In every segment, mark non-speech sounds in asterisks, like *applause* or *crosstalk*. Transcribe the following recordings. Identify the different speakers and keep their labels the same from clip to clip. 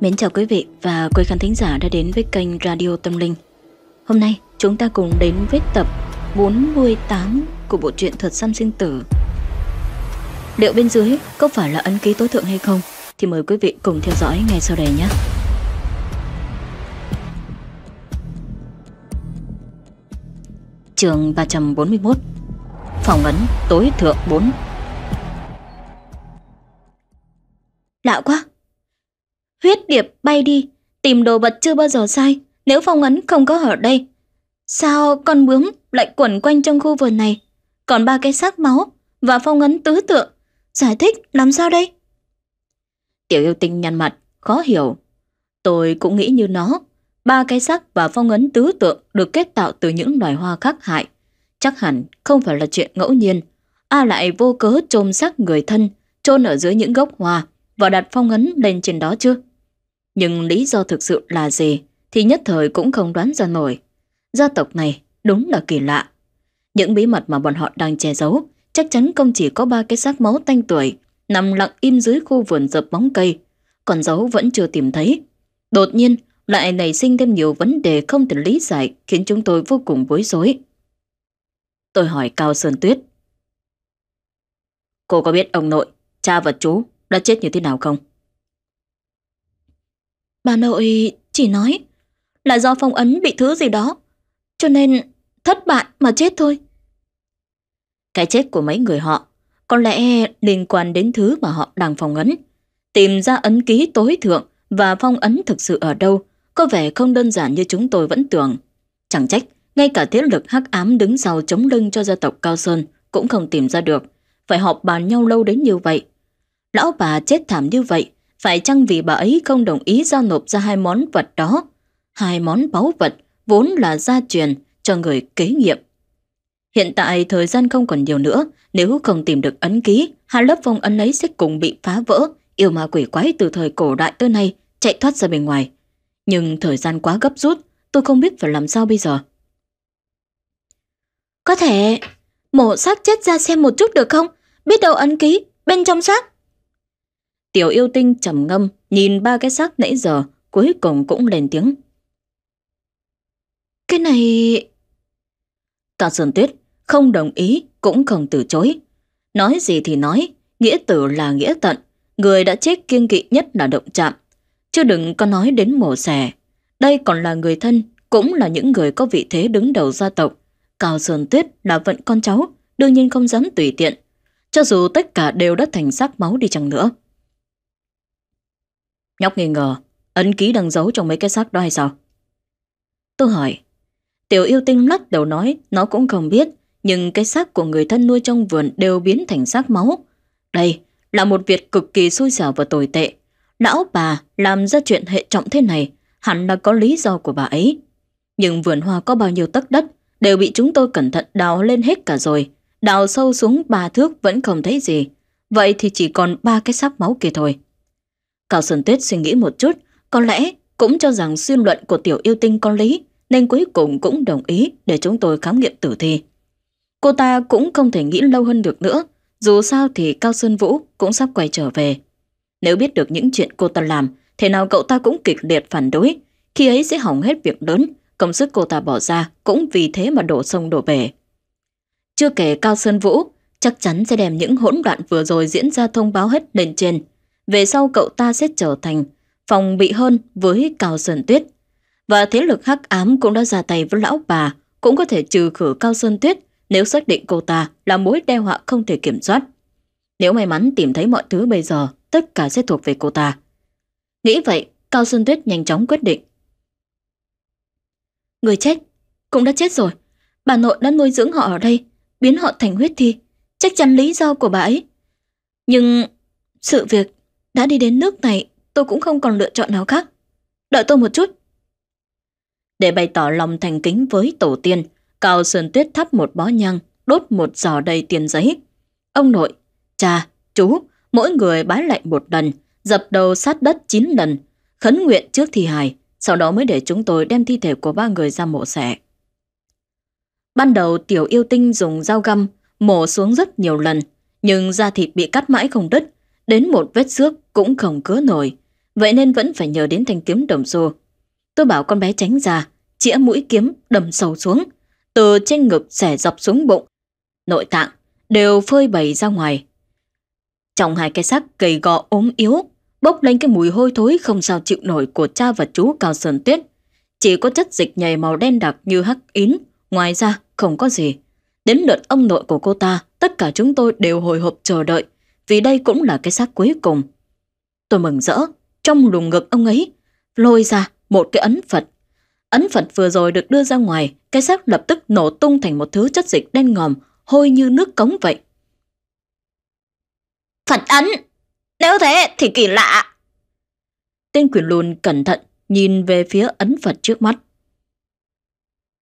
Speaker 1: Mến chào quý vị và quý khán thính giả đã đến với kênh Radio Tâm Linh. Hôm nay chúng ta cùng đến với tập 48 của bộ truyện Thuật Săn Sinh Tử. Liệu bên dưới có phải là ấn ký tối thượng hay không? Thì mời quý vị cùng theo dõi ngay sau đây nhé. Trường 341 Phòng ấn tối thượng 4 Lạ quá, huyết điệp bay đi, tìm đồ vật chưa bao giờ sai, nếu phong ấn không có ở đây. Sao con bướm lại quẩn quanh trong khu vườn này? Còn ba cái xác máu và phong ấn tứ tượng, giải thích làm sao đây? Tiểu yêu tinh nhăn mặt, khó hiểu. Tôi cũng nghĩ như nó, ba cái xác và phong ấn tứ tượng được kết tạo từ những loài hoa khắc hại. Chắc hẳn không phải là chuyện ngẫu nhiên. A lại vô cớ trôm xác người thân, chôn ở dưới những gốc hoa và đặt phong ấn lên trên đó chưa nhưng lý do thực sự là gì thì nhất thời cũng không đoán ra nổi. Gia tộc này đúng là kỳ lạ. Những bí mật mà bọn họ đang che giấu chắc chắn không chỉ có ba cái xác máu tanh tuổi nằm lặng im dưới khu vườn dập bóng cây, còn dấu vẫn chưa tìm thấy. Đột nhiên lại nảy sinh thêm nhiều vấn đề không thể lý giải khiến chúng tôi vô cùng bối rối. Tôi hỏi Cao Sơn Tuyết. Cô có biết ông nội, cha và chú đã chết như thế nào không? Bà nội chỉ nói là do phong ấn bị thứ gì đó, cho nên thất bại mà chết thôi. Cái chết của mấy người họ có lẽ liên quan đến thứ mà họ đang phong ấn. Tìm ra ấn ký tối thượng và phong ấn thực sự ở đâu có vẻ không đơn giản như chúng tôi vẫn tưởng. Chẳng trách, ngay cả thế lực hắc ám đứng sau chống lưng cho gia tộc Cao Sơn cũng không tìm ra được. Phải họp bàn nhau lâu đến như vậy. Lão bà chết thảm như vậy phải chăng vì bà ấy không đồng ý giao nộp ra hai món vật đó? Hai món báu vật vốn là gia truyền cho người kế nghiệp. Hiện tại thời gian không còn nhiều nữa, nếu không tìm được ấn ký, hai lớp phong ấn ấy sẽ cùng bị phá vỡ, yêu ma quỷ quái từ thời cổ đại tới nay chạy thoát ra bên ngoài. Nhưng thời gian quá gấp rút, tôi không biết phải làm sao bây giờ. Có thể mổ xác chết ra xem một chút được không? Biết đâu ấn ký, bên trong xác Tiểu yêu tinh trầm ngâm, nhìn ba cái xác nãy giờ, cuối cùng cũng lên tiếng. Cái này... Tạ Sơn Tuyết không đồng ý cũng không từ chối. Nói gì thì nói, nghĩa tử là nghĩa tận, người đã chết kiên kỵ nhất là động chạm. Chứ đừng có nói đến mổ xẻ. Đây còn là người thân, cũng là những người có vị thế đứng đầu gia tộc. Cao Sơn Tuyết là vận con cháu, đương nhiên không dám tùy tiện. Cho dù tất cả đều đã thành xác máu đi chăng nữa. Nhóc nghi ngờ Ấn ký đang giấu trong mấy cái xác đó hay sao Tôi hỏi Tiểu yêu tinh lắc đầu nói Nó cũng không biết Nhưng cái xác của người thân nuôi trong vườn đều biến thành xác máu Đây là một việc cực kỳ xui xẻo và tồi tệ Lão bà làm ra chuyện hệ trọng thế này Hẳn là có lý do của bà ấy Nhưng vườn hoa có bao nhiêu tấc đất Đều bị chúng tôi cẩn thận đào lên hết cả rồi Đào sâu xuống ba thước vẫn không thấy gì Vậy thì chỉ còn ba cái xác máu kia thôi Cao Sơn Tuyết suy nghĩ một chút, có lẽ cũng cho rằng suy luận của tiểu yêu tinh có lý, nên cuối cùng cũng đồng ý để chúng tôi khám nghiệm tử thi. Cô ta cũng không thể nghĩ lâu hơn được nữa, dù sao thì Cao Sơn Vũ cũng sắp quay trở về. Nếu biết được những chuyện cô ta làm, thế nào cậu ta cũng kịch liệt phản đối, khi ấy sẽ hỏng hết việc lớn, công sức cô ta bỏ ra cũng vì thế mà đổ sông đổ bể. Chưa kể Cao Sơn Vũ chắc chắn sẽ đem những hỗn đoạn vừa rồi diễn ra thông báo hết lên trên, về sau cậu ta sẽ trở thành phòng bị hơn với Cao Sơn Tuyết. Và thế lực hắc ám cũng đã ra tay với lão bà, cũng có thể trừ khử Cao Sơn Tuyết nếu xác định cô ta là mối đe họa không thể kiểm soát. Nếu may mắn tìm thấy mọi thứ bây giờ, tất cả sẽ thuộc về cô ta. Nghĩ vậy, Cao Sơn Tuyết nhanh chóng quyết định. Người chết cũng đã chết rồi. Bà nội đã nuôi dưỡng họ ở đây, biến họ thành huyết thi. Chắc chắn lý do của bà ấy. Nhưng sự việc đã đi đến nước này, tôi cũng không còn lựa chọn nào khác. Đợi tôi một chút. Để bày tỏ lòng thành kính với tổ tiên, Cao Sơn Tuyết thắp một bó nhang, đốt một giò đầy tiền giấy. Ông nội, cha, chú, mỗi người bái lại một lần, dập đầu sát đất chín lần, khấn nguyện trước thi hài, sau đó mới để chúng tôi đem thi thể của ba người ra mộ xẻ. Ban đầu tiểu yêu tinh dùng dao găm mổ xuống rất nhiều lần, nhưng da thịt bị cắt mãi không đứt, đến một vết xước cũng không cứa nổi, vậy nên vẫn phải nhờ đến thanh kiếm đồng xô. Tôi bảo con bé tránh ra, chĩa mũi kiếm đầm sâu xuống, từ trên ngực xẻ dọc xuống bụng, nội tạng đều phơi bày ra ngoài. Trong hai cái xác gầy gò ốm yếu, bốc lên cái mùi hôi thối không sao chịu nổi của cha và chú Cao Sơn Tuyết. Chỉ có chất dịch nhầy màu đen đặc như hắc yến, ngoài ra không có gì. Đến lượt ông nội của cô ta, tất cả chúng tôi đều hồi hộp chờ đợi, vì đây cũng là cái xác cuối cùng. Tôi mừng rỡ, trong lùng ngực ông ấy, lôi ra một cái ấn Phật. Ấn Phật vừa rồi được đưa ra ngoài, cái xác lập tức nổ tung thành một thứ chất dịch đen ngòm, hôi như nước cống vậy. Phật ấn! Nếu thế thì kỳ lạ! Tên quyền lùn cẩn thận nhìn về phía ấn Phật trước mắt.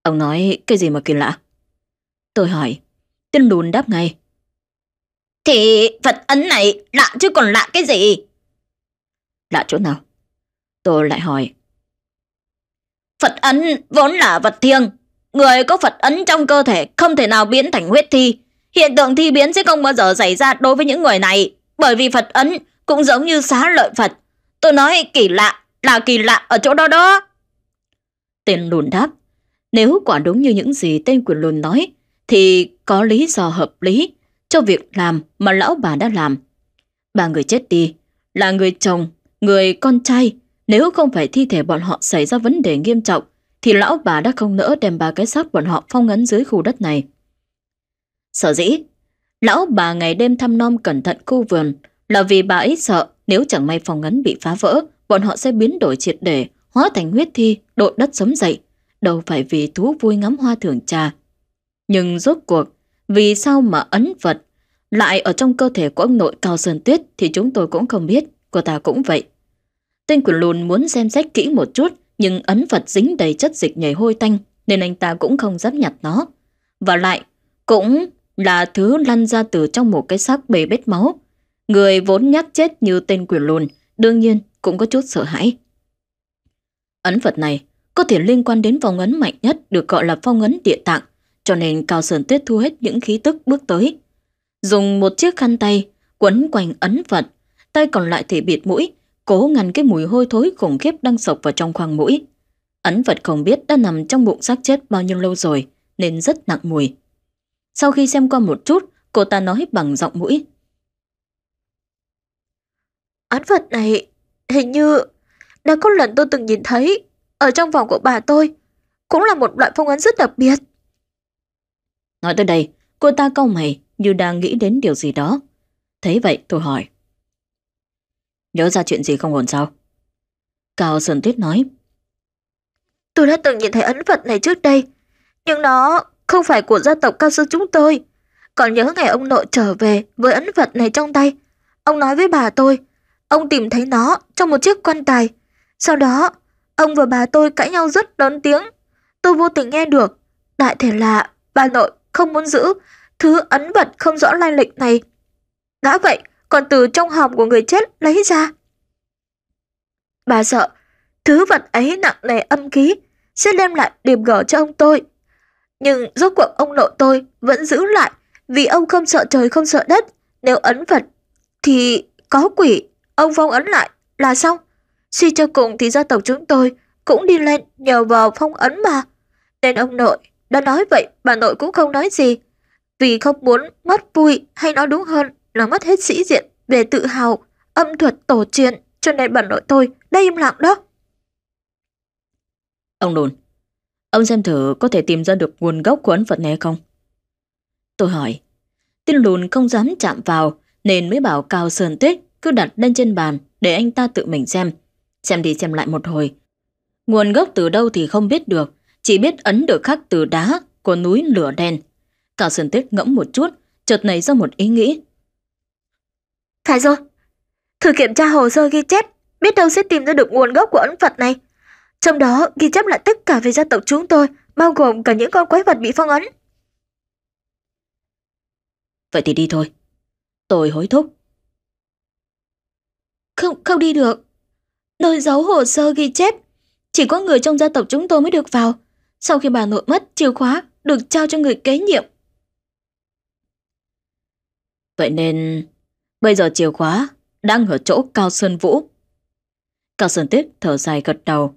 Speaker 1: Ông nói cái gì mà kỳ lạ? Tôi hỏi. Tên lùn đáp ngay. Thì Phật ấn này lạ chứ còn lạ cái gì? lạ chỗ nào. Tôi lại hỏi. Phật ấn vốn là vật thiêng. Người có Phật ấn trong cơ thể không thể nào biến thành huyết thi. Hiện tượng thi biến sẽ không bao giờ xảy ra đối với những người này. Bởi vì Phật ấn cũng giống như xá lợi Phật. Tôi nói kỳ lạ là kỳ lạ ở chỗ đó đó. Tên lùn đáp. Nếu quả đúng như những gì tên quyền lùn nói, thì có lý do hợp lý cho việc làm mà lão bà đã làm. Bà người chết đi là người chồng Người con trai, nếu không phải thi thể bọn họ xảy ra vấn đề nghiêm trọng, thì lão bà đã không nỡ đem ba cái xác bọn họ phong ấn dưới khu đất này. Sở dĩ, lão bà ngày đêm thăm nom cẩn thận khu vườn là vì bà ấy sợ nếu chẳng may phong ấn bị phá vỡ, bọn họ sẽ biến đổi triệt để, hóa thành huyết thi, đột đất sống dậy. Đâu phải vì thú vui ngắm hoa thưởng trà. Nhưng rốt cuộc, vì sao mà ấn vật lại ở trong cơ thể của ông nội Cao Sơn Tuyết thì chúng tôi cũng không biết, của ta cũng vậy. Tên của lùn muốn xem xét kỹ một chút, nhưng ấn vật dính đầy chất dịch nhảy hôi tanh, nên anh ta cũng không dám nhặt nó. Và lại, cũng là thứ lăn ra từ trong một cái xác bể bết máu. Người vốn nhát chết như tên quyền lùn, đương nhiên cũng có chút sợ hãi. Ấn vật này có thể liên quan đến phong ấn mạnh nhất được gọi là phong ấn địa tạng, cho nên Cao Sơn Tuyết thu hết những khí tức bước tới. Dùng một chiếc khăn tay quấn quanh ấn vật, tay còn lại thì bịt mũi, cố ngăn cái mùi hôi thối khủng khiếp đang sộc vào trong khoang mũi. Ấn vật không biết đã nằm trong bụng xác chết bao nhiêu lâu rồi, nên rất nặng mùi. Sau khi xem qua một chút, cô ta nói bằng giọng mũi. Ấn vật này, hình như đã có lần tôi từng nhìn thấy ở trong vòng của bà tôi. Cũng là một loại phong ấn rất đặc biệt. Nói tới đây, cô ta câu mày như đang nghĩ đến điều gì đó. Thấy vậy tôi hỏi. Nhớ ra chuyện gì không ổn sao Cao Sơn Tuyết nói Tôi đã từng nhìn thấy ấn vật này trước đây Nhưng nó không phải của gia tộc cao sư chúng tôi Còn nhớ ngày ông nội trở về Với ấn vật này trong tay Ông nói với bà tôi Ông tìm thấy nó trong một chiếc quan tài Sau đó Ông và bà tôi cãi nhau rất lớn tiếng Tôi vô tình nghe được Đại thể là bà nội không muốn giữ Thứ ấn vật không rõ lai lịch này Đã vậy còn từ trong hòm của người chết lấy ra. Bà sợ, thứ vật ấy nặng nề âm khí, sẽ đem lại điểm gở cho ông tôi. Nhưng rốt cuộc ông nội tôi vẫn giữ lại vì ông không sợ trời không sợ đất. Nếu ấn vật thì có quỷ, ông phong ấn lại là xong. Suy cho cùng thì gia tộc chúng tôi cũng đi lên nhờ vào phong ấn mà. Nên ông nội đã nói vậy, bà nội cũng không nói gì. Vì không muốn mất vui hay nói đúng hơn nó mất hết sĩ diện về tự hào, âm thuật tổ chiến cho nên bẩn nội tôi đây im lặng đó. Ông lùn ông xem thử có thể tìm ra được nguồn gốc của ấn Phật này không? Tôi hỏi, tin lùn không dám chạm vào nên mới bảo Cao Sơn Tuyết cứ đặt lên trên bàn để anh ta tự mình xem. Xem đi xem lại một hồi. Nguồn gốc từ đâu thì không biết được, chỉ biết ấn được khắc từ đá của núi lửa đen. Cao Sơn Tuyết ngẫm một chút, chợt nảy ra một ý nghĩ phải rồi, thử kiểm tra hồ sơ ghi chép, biết đâu sẽ tìm ra được nguồn gốc của ấn Phật này. Trong đó ghi chép lại tất cả về gia tộc chúng tôi, bao gồm cả những con quái vật bị phong ấn. Vậy thì đi thôi. Tôi hối thúc. Không, không đi được. Nơi giấu hồ sơ ghi chép, chỉ có người trong gia tộc chúng tôi mới được vào. Sau khi bà nội mất, chìa khóa được trao cho người kế nhiệm. Vậy nên Bây giờ chìa khóa đang ở chỗ Cao Sơn Vũ. Cao Sơn Tuyết thở dài gật đầu.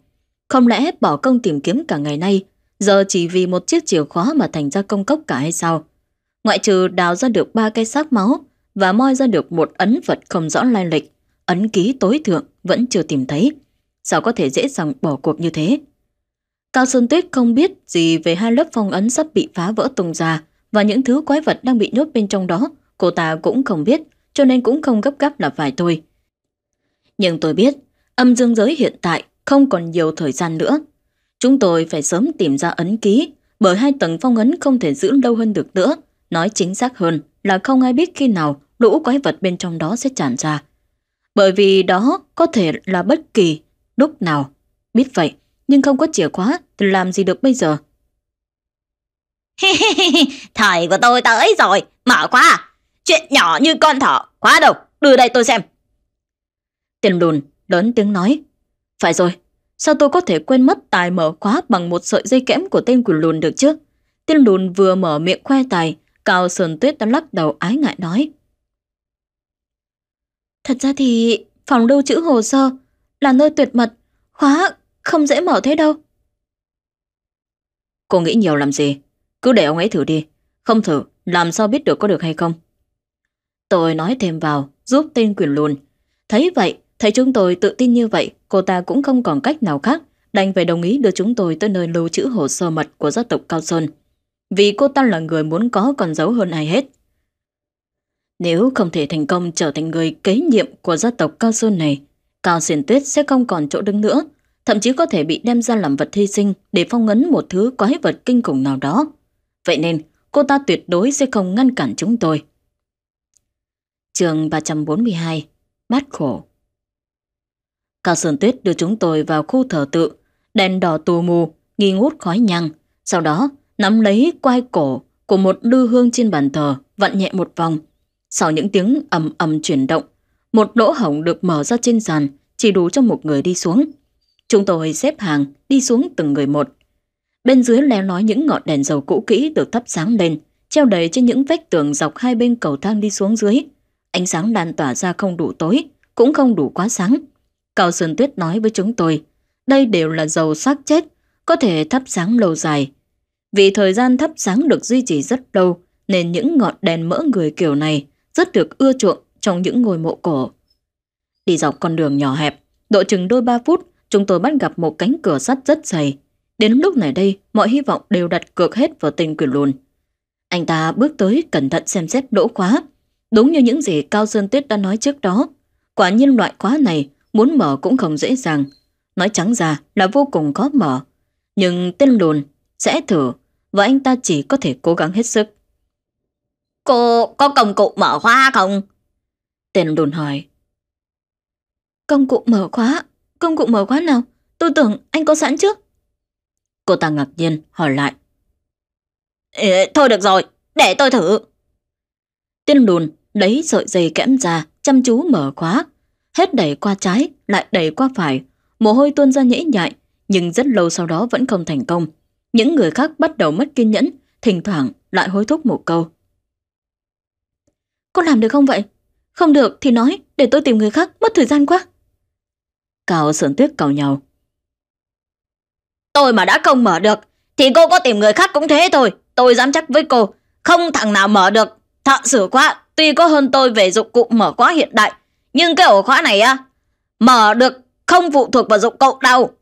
Speaker 1: Không lẽ bỏ công tìm kiếm cả ngày nay, giờ chỉ vì một chiếc chìa khóa mà thành ra công cốc cả hay sao? Ngoại trừ đào ra được ba cái xác máu và moi ra được một ấn vật không rõ lai lịch, ấn ký tối thượng vẫn chưa tìm thấy. Sao có thể dễ dàng bỏ cuộc như thế? Cao Sơn Tuyết không biết gì về hai lớp phong ấn sắp bị phá vỡ tung ra và những thứ quái vật đang bị nhốt bên trong đó, cô ta cũng không biết cho nên cũng không gấp gáp là phải thôi. Nhưng tôi biết, âm dương giới hiện tại không còn nhiều thời gian nữa. Chúng tôi phải sớm tìm ra ấn ký, bởi hai tầng phong ấn không thể giữ lâu hơn được nữa. Nói chính xác hơn là không ai biết khi nào lũ quái vật bên trong đó sẽ tràn ra. Bởi vì đó có thể là bất kỳ, lúc nào. Biết vậy, nhưng không có chìa khóa thì làm gì được bây giờ? *laughs* Thời của tôi tới rồi, mở khóa Chuyện nhỏ như con thỏ, quá đầu, đưa đây tôi xem. Tiền lùn lớn tiếng nói. Phải rồi, sao tôi có thể quên mất tài mở khóa bằng một sợi dây kẽm của tên của lùn được chứ? Tiên lùn vừa mở miệng khoe tài, Cao sơn Tuyết đã lắc đầu ái ngại nói. Thật ra thì phòng lưu trữ hồ sơ là nơi tuyệt mật, khóa không dễ mở thế đâu. Cô nghĩ nhiều làm gì? Cứ để ông ấy thử đi. Không thử, làm sao biết được có được hay không? Tôi nói thêm vào, giúp tên quyền luôn. Thấy vậy, thấy chúng tôi tự tin như vậy, cô ta cũng không còn cách nào khác, đành phải đồng ý đưa chúng tôi tới nơi lưu trữ hồ sơ mật của gia tộc Cao Sơn. Vì cô ta là người muốn có còn giấu hơn ai hết. Nếu không thể thành công trở thành người kế nhiệm của gia tộc Cao Sơn này, Cao Xiển Tuyết sẽ không còn chỗ đứng nữa, thậm chí có thể bị đem ra làm vật hy sinh để phong ấn một thứ quái vật kinh khủng nào đó. Vậy nên, cô ta tuyệt đối sẽ không ngăn cản chúng tôi chương 342, Bát Khổ. Cao Sơn Tuyết đưa chúng tôi vào khu thờ tự, đèn đỏ tù mù, nghi ngút khói nhăng. Sau đó, nắm lấy quai cổ của một lư hương trên bàn thờ, vặn nhẹ một vòng. Sau những tiếng ầm ầm chuyển động, một lỗ hổng được mở ra trên sàn, chỉ đủ cho một người đi xuống. Chúng tôi xếp hàng, đi xuống từng người một. Bên dưới leo nói những ngọn đèn dầu cũ kỹ được thắp sáng lên, treo đầy trên những vách tường dọc hai bên cầu thang đi xuống dưới ánh sáng lan tỏa ra không đủ tối, cũng không đủ quá sáng. Cao Sơn Tuyết nói với chúng tôi, đây đều là dầu xác chết, có thể thắp sáng lâu dài. Vì thời gian thắp sáng được duy trì rất lâu, nên những ngọn đèn mỡ người kiểu này rất được ưa chuộng trong những ngôi mộ cổ. Đi dọc con đường nhỏ hẹp, độ chừng đôi ba phút, chúng tôi bắt gặp một cánh cửa sắt rất dày. Đến lúc này đây, mọi hy vọng đều đặt cược hết vào tình quyền lùn. Anh ta bước tới cẩn thận xem xét lỗ khóa, Đúng như những gì Cao Sơn Tuyết đã nói trước đó, quả nhiên loại khóa này muốn mở cũng không dễ dàng. Nói trắng ra là vô cùng khó mở. Nhưng tên lùn sẽ thử và anh ta chỉ có thể cố gắng hết sức. Cô có công cụ mở khóa không? Tên lùn hỏi. Công cụ mở khóa? Công cụ mở khóa nào? Tôi tưởng anh có sẵn trước. Cô ta ngạc nhiên hỏi lại. Ê, thôi được rồi, để tôi thử. Tiên lùn Đấy sợi dây kẽm ra, chăm chú mở khóa. Hết đẩy qua trái, lại đẩy qua phải. Mồ hôi tuôn ra nhễ nhại, nhưng rất lâu sau đó vẫn không thành công. Những người khác bắt đầu mất kiên nhẫn, thỉnh thoảng lại hối thúc một câu. Cô làm được không vậy? Không được thì nói, để tôi tìm người khác, mất thời gian quá. Cào sườn tuyết cào nhau. Tôi mà đã không mở được, thì cô có tìm người khác cũng thế thôi. Tôi dám chắc với cô, không thằng nào mở được. Thợ sửa quá, Tuy có hơn tôi về dụng cụ mở khóa hiện đại, nhưng cái ổ khóa này á, mở được không phụ thuộc vào dụng cụ đâu.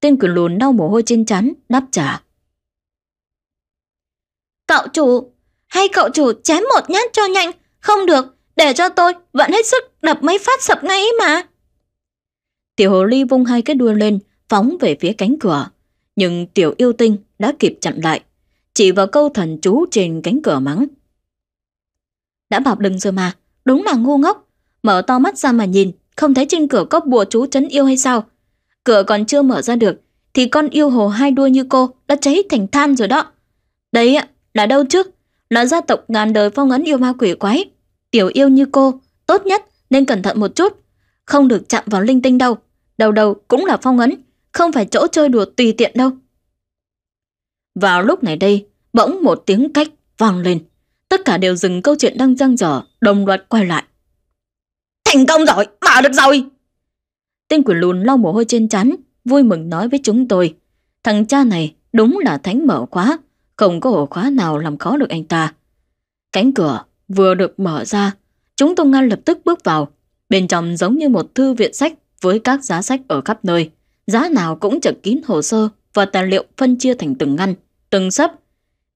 Speaker 1: Tên quyền lùn đau mồ hôi trên chắn, đáp trả. Cậu chủ, hay cậu chủ chém một nhát cho nhanh, không được, để cho tôi vẫn hết sức đập mấy phát sập ngay ấy mà. Tiểu hồ ly vung hai cái đuôi lên, phóng về phía cánh cửa. Nhưng tiểu yêu tinh đã kịp chặn lại, chỉ vào câu thần chú trên cánh cửa mắng đã bảo đừng rồi mà, đúng là ngu ngốc. Mở to mắt ra mà nhìn, không thấy trên cửa có bùa chú trấn yêu hay sao? Cửa còn chưa mở ra được, thì con yêu hồ hai đuôi như cô đã cháy thành than rồi đó. Đấy ạ là đâu chứ? Là gia tộc ngàn đời phong ấn yêu ma quỷ quái. Tiểu yêu như cô, tốt nhất nên cẩn thận một chút. Không được chạm vào linh tinh đâu. Đầu đầu cũng là phong ấn, không phải chỗ chơi đùa tùy tiện đâu. Vào lúc này đây, bỗng một tiếng cách vang lên tất cả đều dừng câu chuyện đang răng dở, đồng loạt quay lại. Thành công rồi, mở được rồi. Tên quỷ lùn lau mồ hôi trên trán, vui mừng nói với chúng tôi. Thằng cha này đúng là thánh mở khóa, không có ổ khóa nào làm khó được anh ta. Cánh cửa vừa được mở ra, chúng tôi ngay lập tức bước vào. Bên trong giống như một thư viện sách với các giá sách ở khắp nơi. Giá nào cũng chật kín hồ sơ và tài liệu phân chia thành từng ngăn, từng sấp.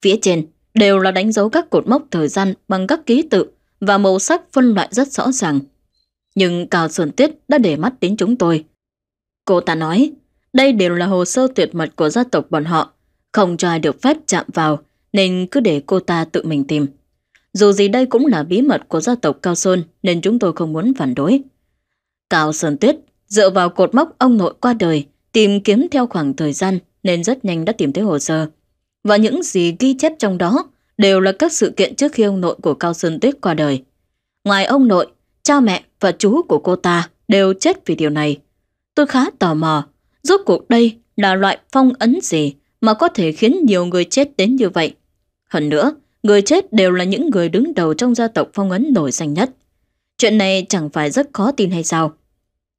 Speaker 1: Phía trên đều là đánh dấu các cột mốc thời gian bằng các ký tự và màu sắc phân loại rất rõ ràng. Nhưng Cao Sơn Tuyết đã để mắt đến chúng tôi. Cô ta nói, đây đều là hồ sơ tuyệt mật của gia tộc bọn họ, không cho ai được phép chạm vào, nên cứ để cô ta tự mình tìm. Dù gì đây cũng là bí mật của gia tộc Cao Sơn nên chúng tôi không muốn phản đối. Cao Sơn Tuyết dựa vào cột mốc ông nội qua đời, tìm kiếm theo khoảng thời gian nên rất nhanh đã tìm thấy hồ sơ và những gì ghi chép trong đó đều là các sự kiện trước khi ông nội của Cao Sơn Tuyết qua đời. Ngoài ông nội, cha mẹ và chú của cô ta đều chết vì điều này. Tôi khá tò mò, rốt cuộc đây là loại phong ấn gì mà có thể khiến nhiều người chết đến như vậy. Hơn nữa, người chết đều là những người đứng đầu trong gia tộc phong ấn nổi danh nhất. Chuyện này chẳng phải rất khó tin hay sao?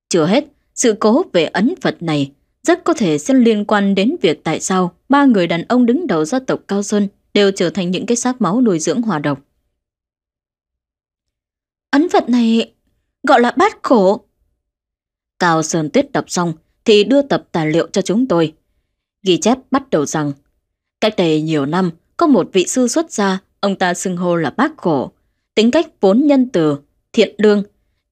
Speaker 1: Chưa hết, sự cố về ấn Phật này rất có thể sẽ liên quan đến việc tại sao ba người đàn ông đứng đầu gia tộc Cao Sơn đều trở thành những cái xác máu nuôi dưỡng hòa độc. Ấn vật này gọi là bát khổ. Cao Sơn Tuyết đọc xong thì đưa tập tài liệu cho chúng tôi. Ghi chép bắt đầu rằng, cách đây nhiều năm có một vị sư xuất gia, ông ta xưng hô là bác khổ, tính cách vốn nhân từ, thiện lương,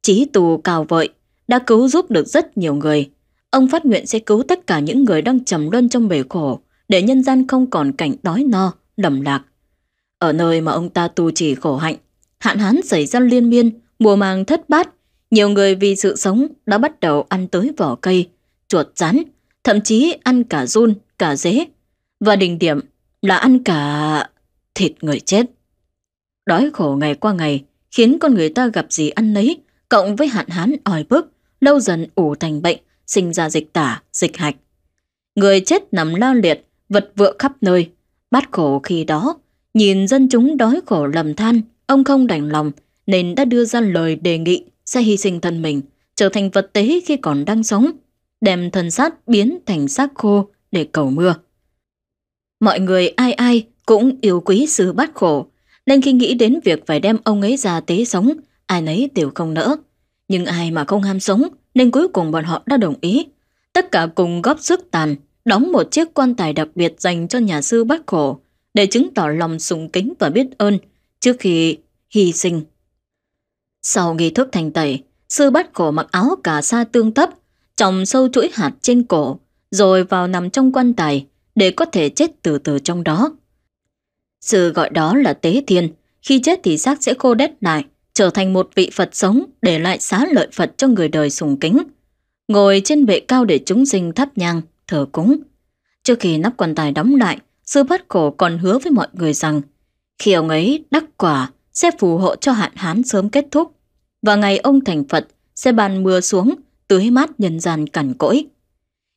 Speaker 1: trí tù cao vợi, đã cứu giúp được rất nhiều người, Ông phát nguyện sẽ cứu tất cả những người đang trầm luân trong bể khổ để nhân gian không còn cảnh đói no, đầm lạc. Ở nơi mà ông ta tu trì khổ hạnh, hạn hán xảy ra liên miên, mùa màng thất bát, nhiều người vì sự sống đã bắt đầu ăn tới vỏ cây, chuột rắn, thậm chí ăn cả run, cả dế. Và đỉnh điểm là ăn cả thịt người chết. Đói khổ ngày qua ngày khiến con người ta gặp gì ăn nấy, cộng với hạn hán ỏi bức, lâu dần ủ thành bệnh, sinh ra dịch tả, dịch hạch. Người chết nằm lao liệt, vật vựa khắp nơi. Bát khổ khi đó, nhìn dân chúng đói khổ lầm than, ông không đành lòng nên đã đưa ra lời đề nghị sẽ hy sinh thân mình, trở thành vật tế khi còn đang sống, đem thân xác biến thành xác khô để cầu mưa. Mọi người ai ai cũng yêu quý sư bát khổ, nên khi nghĩ đến việc phải đem ông ấy ra tế sống, ai nấy đều không nỡ. Nhưng ai mà không ham sống nên cuối cùng bọn họ đã đồng ý. Tất cả cùng góp sức tàn, đóng một chiếc quan tài đặc biệt dành cho nhà sư bác khổ để chứng tỏ lòng sùng kính và biết ơn trước khi hy sinh. Sau nghi thức thành tẩy, sư bát Cổ mặc áo cà sa tương tấp, trồng sâu chuỗi hạt trên cổ, rồi vào nằm trong quan tài để có thể chết từ từ trong đó. Sư gọi đó là tế thiên, khi chết thì xác sẽ khô đét lại trở thành một vị Phật sống để lại xá lợi Phật cho người đời sùng kính, ngồi trên bệ cao để chúng sinh thắp nhang, thờ cúng. Trước khi nắp quan tài đóng lại, sư bất khổ còn hứa với mọi người rằng khi ông ấy đắc quả sẽ phù hộ cho hạn hán sớm kết thúc và ngày ông thành Phật sẽ bàn mưa xuống tưới mát nhân gian cằn cỗi.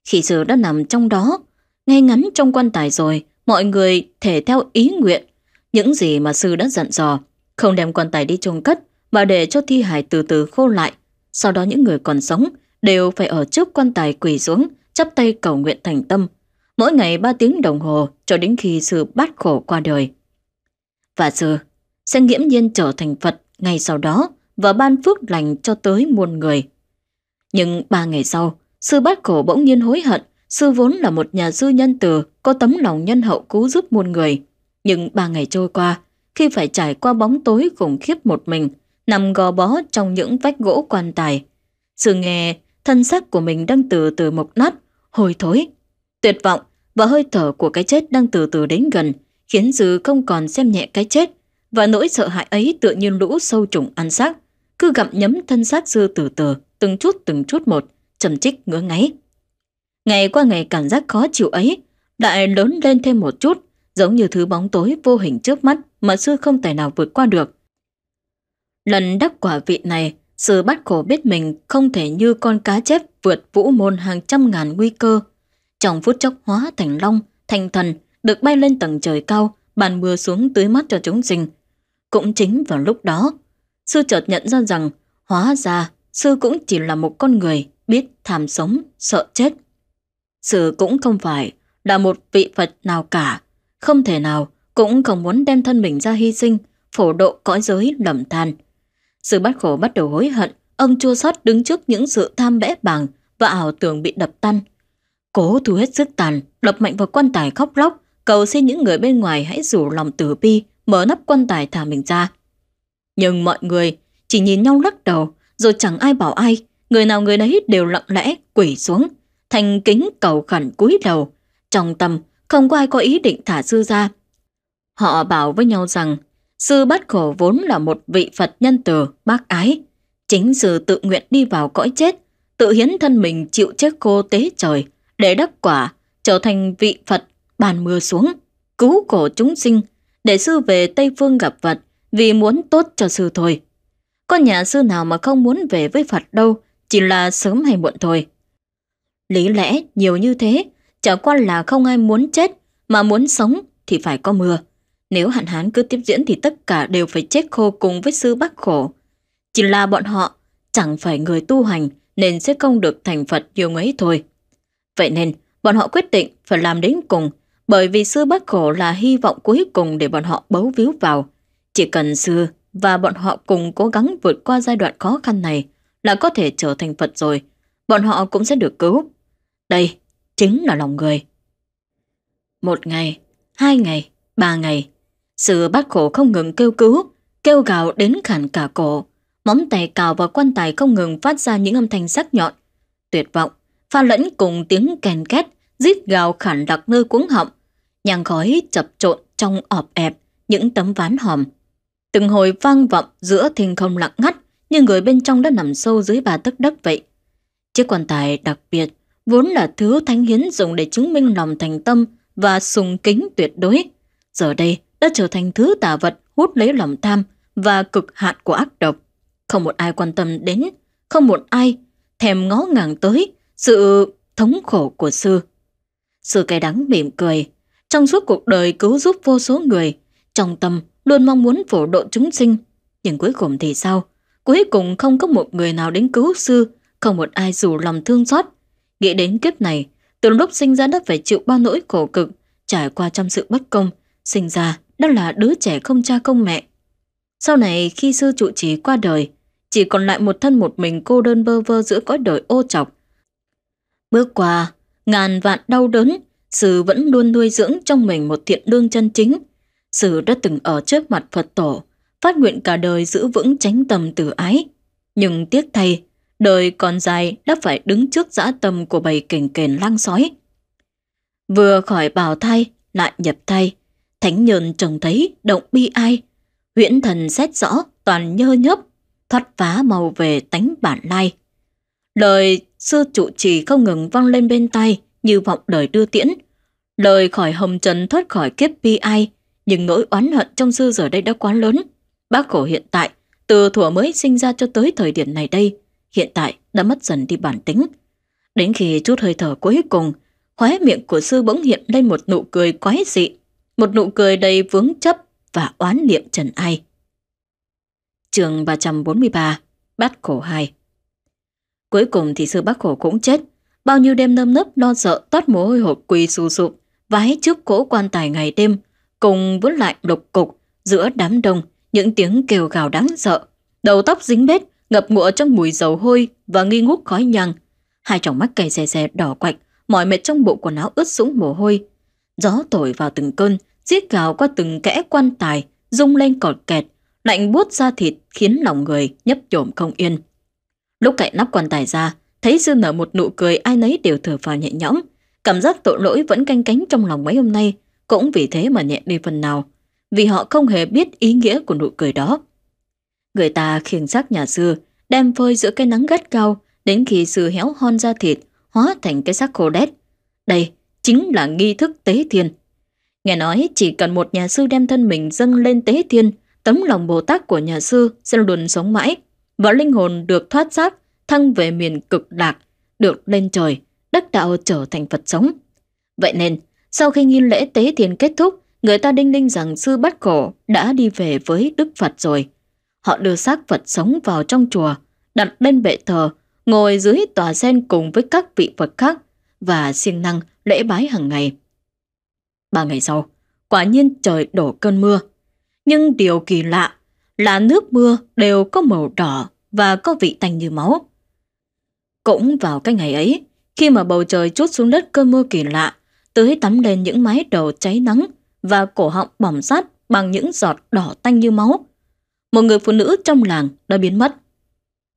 Speaker 1: Khi sư đã nằm trong đó, ngay ngắn trong quan tài rồi, mọi người thể theo ý nguyện. Những gì mà sư đã dặn dò không đem quan tài đi chôn cất mà để cho thi hài từ từ khô lại. Sau đó những người còn sống đều phải ở trước quan tài quỳ xuống, chắp tay cầu nguyện thành tâm. Mỗi ngày 3 tiếng đồng hồ cho đến khi sư bát khổ qua đời. Và sư sẽ nghiễm nhiên trở thành Phật ngay sau đó và ban phước lành cho tới muôn người. Nhưng ba ngày sau, sư bát khổ bỗng nhiên hối hận, sư vốn là một nhà sư nhân từ, có tấm lòng nhân hậu cứu giúp muôn người. Nhưng ba ngày trôi qua, khi phải trải qua bóng tối khủng khiếp một mình, nằm gò bó trong những vách gỗ quan tài. Sự nghe, thân xác của mình đang từ từ mục nát, hồi thối, tuyệt vọng và hơi thở của cái chết đang từ từ đến gần, khiến Dư không còn xem nhẹ cái chết và nỗi sợ hãi ấy tự nhiên lũ sâu trùng ăn xác, cứ gặm nhấm thân xác Dư từ từ, từng chút từng chút một, trầm trích ngứa ngáy. Ngày qua ngày cảm giác khó chịu ấy đại lớn lên thêm một chút, giống như thứ bóng tối vô hình trước mắt mà sư không thể nào vượt qua được. Lần đắc quả vị này, sư bắt khổ biết mình không thể như con cá chép vượt vũ môn hàng trăm ngàn nguy cơ. Trong phút chốc hóa thành long, thành thần, được bay lên tầng trời cao, bàn mưa xuống tưới mắt cho chúng sinh. Cũng chính vào lúc đó, sư chợt nhận ra rằng hóa ra sư cũng chỉ là một con người biết tham sống, sợ chết. Sư cũng không phải là một vị Phật nào cả, không thể nào, cũng không muốn đem thân mình ra hy sinh, phổ độ cõi giới lầm than. sự bắt khổ bắt đầu hối hận, ông chua xót đứng trước những sự tham bẽ bàng và ảo tưởng bị đập tan. Cố thu hết sức tàn, đập mạnh vào quan tài khóc lóc, cầu xin những người bên ngoài hãy rủ lòng tử bi, mở nắp quan tài thả mình ra. Nhưng mọi người chỉ nhìn nhau lắc đầu, rồi chẳng ai bảo ai, người nào người đấy đều lặng lẽ quỷ xuống, thành kính cầu khẩn cúi đầu. Trong tâm không có ai có ý định thả sư ra. Họ bảo với nhau rằng sư bất khổ vốn là một vị Phật nhân từ, bác ái. Chính sư tự nguyện đi vào cõi chết, tự hiến thân mình chịu chết cô tế trời để đắc quả, trở thành vị Phật bàn mưa xuống, cứu cổ chúng sinh, để sư về Tây Phương gặp Phật vì muốn tốt cho sư thôi. Có nhà sư nào mà không muốn về với Phật đâu, chỉ là sớm hay muộn thôi. Lý lẽ nhiều như thế Chả qua là không ai muốn chết, mà muốn sống thì phải có mưa. Nếu hạn hán cứ tiếp diễn thì tất cả đều phải chết khô cùng với sư bác khổ. Chỉ là bọn họ chẳng phải người tu hành nên sẽ không được thành Phật nhiều ấy thôi. Vậy nên, bọn họ quyết định phải làm đến cùng, bởi vì sư bác khổ là hy vọng cuối cùng để bọn họ bấu víu vào. Chỉ cần sư và bọn họ cùng cố gắng vượt qua giai đoạn khó khăn này là có thể trở thành Phật rồi, bọn họ cũng sẽ được cứu. Đây chính là lòng người. Một ngày, hai ngày, ba ngày, sự bắt khổ không ngừng kêu cứu, kêu gào đến khản cả cổ, móng tay cào vào quan tài không ngừng phát ra những âm thanh sắc nhọn, tuyệt vọng, pha lẫn cùng tiếng kèn két, rít gào khản đặc nơi cuống họng, nhang khói chập trộn trong ọp ẹp những tấm ván hòm. Từng hồi vang vọng giữa thiên không lặng ngắt, như người bên trong đã nằm sâu dưới bà tấc đất vậy. Chiếc quan tài đặc biệt vốn là thứ Thánh Hiến dùng để chứng minh lòng thành tâm và sùng kính tuyệt đối, giờ đây đã trở thành thứ tà vật hút lấy lòng tham và cực hạn của ác độc. Không một ai quan tâm đến, không một ai thèm ngó ngàng tới sự thống khổ của sư. Sư cay đắng mỉm cười, trong suốt cuộc đời cứu giúp vô số người, trong tâm luôn mong muốn phổ độ chúng sinh. Nhưng cuối cùng thì sao? Cuối cùng không có một người nào đến cứu sư, không một ai dù lòng thương xót Nghĩ đến kiếp này, từ lúc sinh ra đã phải chịu bao nỗi khổ cực, trải qua trong sự bất công, sinh ra đó là đứa trẻ không cha không mẹ. Sau này khi sư trụ trì qua đời, chỉ còn lại một thân một mình cô đơn bơ vơ giữa cõi đời ô trọc. Bước qua, ngàn vạn đau đớn, sư vẫn luôn nuôi dưỡng trong mình một thiện lương chân chính. Sư đã từng ở trước mặt Phật tổ, phát nguyện cả đời giữ vững tránh tầm tử ái. Nhưng tiếc thay, đời còn dài đã phải đứng trước dã tâm của bầy kềnh kềnh lang sói. Vừa khỏi bào thai, lại nhập thai, thánh nhơn trông thấy động bi ai, huyễn thần xét rõ toàn nhơ nhấp thoát phá màu về tánh bản lai. Lời sư trụ trì không ngừng vang lên bên tai như vọng đời đưa tiễn. Lời khỏi hồng trần thoát khỏi kiếp bi ai, nhưng nỗi oán hận trong sư giờ đây đã quá lớn. Bác khổ hiện tại, từ thuở mới sinh ra cho tới thời điểm này đây, hiện tại đã mất dần đi bản tính. Đến khi chút hơi thở cuối cùng, khóe miệng của sư bỗng hiện lên một nụ cười quái dị, một nụ cười đầy vướng chấp và oán niệm trần ai. Trường 343, Bát Khổ 2 Cuối cùng thì sư Bát Khổ cũng chết, bao nhiêu đêm nơm nấp lo sợ toát mồ hôi hột quỳ sù sụp, vái trước cỗ quan tài ngày đêm, cùng vứt lại lục cục giữa đám đông những tiếng kêu gào đáng sợ, đầu tóc dính bết, ngập ngụa trong mùi dầu hôi và nghi ngút khói nhằng. Hai tròng mắt cày rè rè đỏ quạch, mỏi mệt trong bộ quần áo ướt sũng mồ hôi. Gió thổi vào từng cơn, giết gào qua từng kẽ quan tài, rung lên cọt kẹt, lạnh buốt ra thịt khiến lòng người nhấp nhổm không yên. Lúc cạnh nắp quan tài ra, thấy Dương nở một nụ cười ai nấy đều thở vào nhẹ nhõm. Cảm giác tội lỗi vẫn canh cánh trong lòng mấy hôm nay, cũng vì thế mà nhẹ đi phần nào. Vì họ không hề biết ý nghĩa của nụ cười đó. Người ta khiêng xác nhà sư đem phơi giữa cái nắng gắt cao, đến khi sư héo hon ra thịt, hóa thành cái xác khô đét. Đây chính là nghi thức tế thiên. Nghe nói chỉ cần một nhà sư đem thân mình dâng lên tế thiên, tấm lòng Bồ Tát của nhà sư sẽ luôn sống mãi, và linh hồn được thoát xác, thăng về miền cực lạc, được lên trời, đắc đạo trở thành Phật sống. Vậy nên, sau khi nghi lễ tế thiên kết thúc, người ta đinh ninh rằng sư bắt cổ đã đi về với Đức Phật rồi. Họ đưa xác Phật sống vào trong chùa, đặt lên bệ thờ, ngồi dưới tòa sen cùng với các vị Phật khác và siêng năng lễ bái hàng ngày. Ba ngày sau, quả nhiên trời đổ cơn mưa. Nhưng điều kỳ lạ là nước mưa đều có màu đỏ và có vị tanh như máu. Cũng vào cái ngày ấy, khi mà bầu trời chút xuống đất cơn mưa kỳ lạ, tưới tắm lên những mái đầu cháy nắng và cổ họng bỏng rát bằng những giọt đỏ tanh như máu, một người phụ nữ trong làng đã biến mất.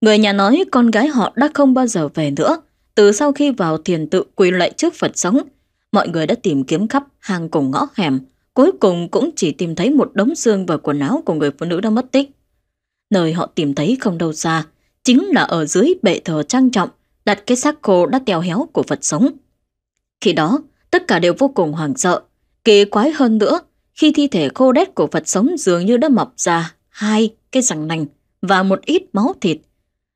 Speaker 1: Người nhà nói con gái họ đã không bao giờ về nữa. Từ sau khi vào thiền tự quỳ lại trước Phật sống, mọi người đã tìm kiếm khắp hàng cùng ngõ hẻm, cuối cùng cũng chỉ tìm thấy một đống xương và quần áo của người phụ nữ đã mất tích. Nơi họ tìm thấy không đâu xa, chính là ở dưới bệ thờ trang trọng, đặt cái xác khô đã teo héo của Phật sống. Khi đó, tất cả đều vô cùng hoảng sợ. Kỳ quái hơn nữa, khi thi thể khô đét của Phật sống dường như đã mọc ra hai cái răng nành và một ít máu thịt.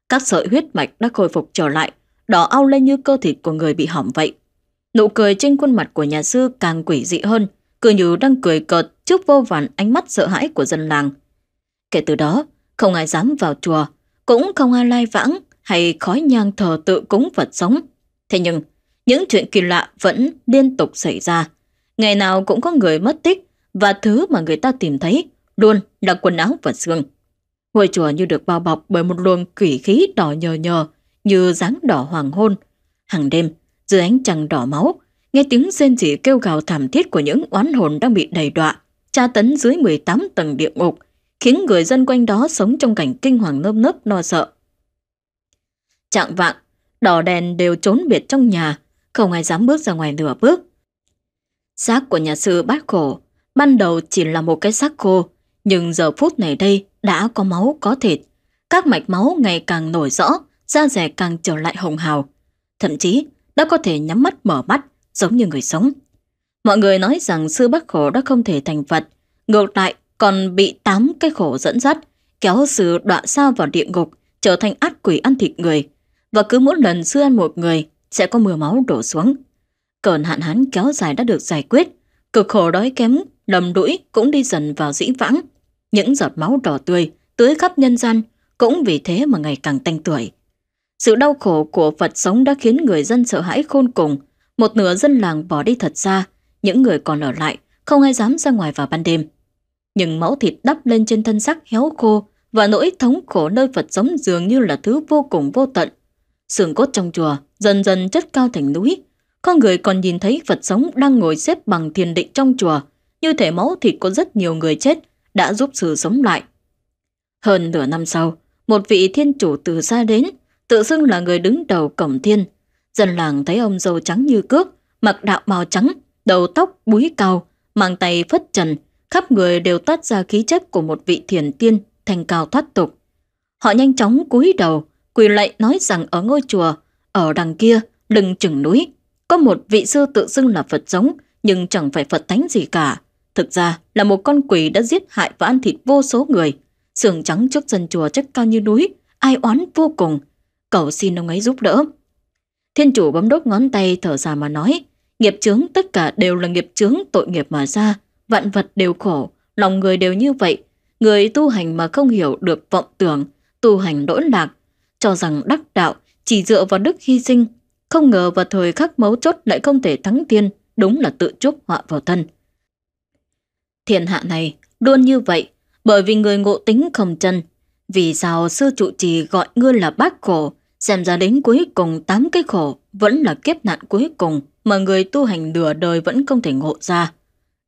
Speaker 1: Các sợi huyết mạch đã khôi phục trở lại, đỏ ao lên như cơ thịt của người bị hỏng vậy. Nụ cười trên khuôn mặt của nhà sư càng quỷ dị hơn, cười như đang cười cợt trước vô vàn ánh mắt sợ hãi của dân làng. Kể từ đó, không ai dám vào chùa, cũng không ai lai vãng hay khói nhang thờ tự cúng vật sống. Thế nhưng, những chuyện kỳ lạ vẫn liên tục xảy ra. Ngày nào cũng có người mất tích và thứ mà người ta tìm thấy luôn là quần áo và xương. Ngôi chùa như được bao bọc bởi một luồng quỷ khí đỏ nhờ nhờ, như dáng đỏ hoàng hôn. Hàng đêm, dưới ánh trăng đỏ máu, nghe tiếng rên rỉ kêu gào thảm thiết của những oán hồn đang bị đầy đọa, tra tấn dưới 18 tầng địa ngục, khiến người dân quanh đó sống trong cảnh kinh hoàng nơm nớp lo sợ. Trạng vạng, đỏ đèn đều trốn biệt trong nhà, không ai dám bước ra ngoài nửa bước. Xác của nhà sư bát khổ ban đầu chỉ là một cái xác khô, nhưng giờ phút này đây đã có máu có thịt. Các mạch máu ngày càng nổi rõ, da rẻ càng trở lại hồng hào. Thậm chí đã có thể nhắm mắt mở mắt giống như người sống. Mọi người nói rằng sư bác khổ đã không thể thành Phật. Ngược lại còn bị tám cái khổ dẫn dắt, kéo sư đọa xa vào địa ngục, trở thành ác quỷ ăn thịt người. Và cứ mỗi lần sư ăn một người sẽ có mưa máu đổ xuống. Cơn hạn hán kéo dài đã được giải quyết, cực khổ đói kém, lầm đũi cũng đi dần vào dĩ vãng. Những giọt máu đỏ tươi tưới khắp nhân gian cũng vì thế mà ngày càng tanh tuổi. Sự đau khổ của Phật sống đã khiến người dân sợ hãi khôn cùng. Một nửa dân làng bỏ đi thật xa, những người còn ở lại không ai dám ra ngoài vào ban đêm. Nhưng máu thịt đắp lên trên thân xác héo khô và nỗi thống khổ nơi Phật sống dường như là thứ vô cùng vô tận. Sườn cốt trong chùa dần dần chất cao thành núi. Con người còn nhìn thấy Phật sống đang ngồi xếp bằng thiền định trong chùa. Như thể máu thịt của rất nhiều người chết đã giúp sư sống lại. Hơn nửa năm sau, một vị thiên chủ từ xa đến, tự xưng là người đứng đầu cổng thiên. Dân làng thấy ông dâu trắng như cước, mặc đạo màu trắng, đầu tóc búi cao, mang tay phất trần, khắp người đều toát ra khí chất của một vị thiền tiên thành cao thoát tục. Họ nhanh chóng cúi đầu, quỳ lạy nói rằng ở ngôi chùa, ở đằng kia, lưng chừng núi, có một vị sư tự xưng là Phật giống, nhưng chẳng phải Phật thánh gì cả. Thực ra là một con quỷ đã giết hại và ăn thịt vô số người. Sườn trắng trước dân chùa chất cao như núi, ai oán vô cùng. Cầu xin ông ấy giúp đỡ. Thiên chủ bấm đốt ngón tay thở dài mà nói, nghiệp chướng tất cả đều là nghiệp chướng tội nghiệp mà ra, vạn vật đều khổ, lòng người đều như vậy. Người tu hành mà không hiểu được vọng tưởng, tu hành đỗi lạc, cho rằng đắc đạo chỉ dựa vào đức hy sinh, không ngờ vào thời khắc mấu chốt lại không thể thắng thiên, đúng là tự chuốc họa vào thân. Thiên hạ này luôn như vậy, bởi vì người ngộ tính không chân. Vì sao sư trụ trì gọi ngươi là bác khổ, xem ra đến cuối cùng tám cái khổ vẫn là kiếp nạn cuối cùng mà người tu hành nửa đời vẫn không thể ngộ ra.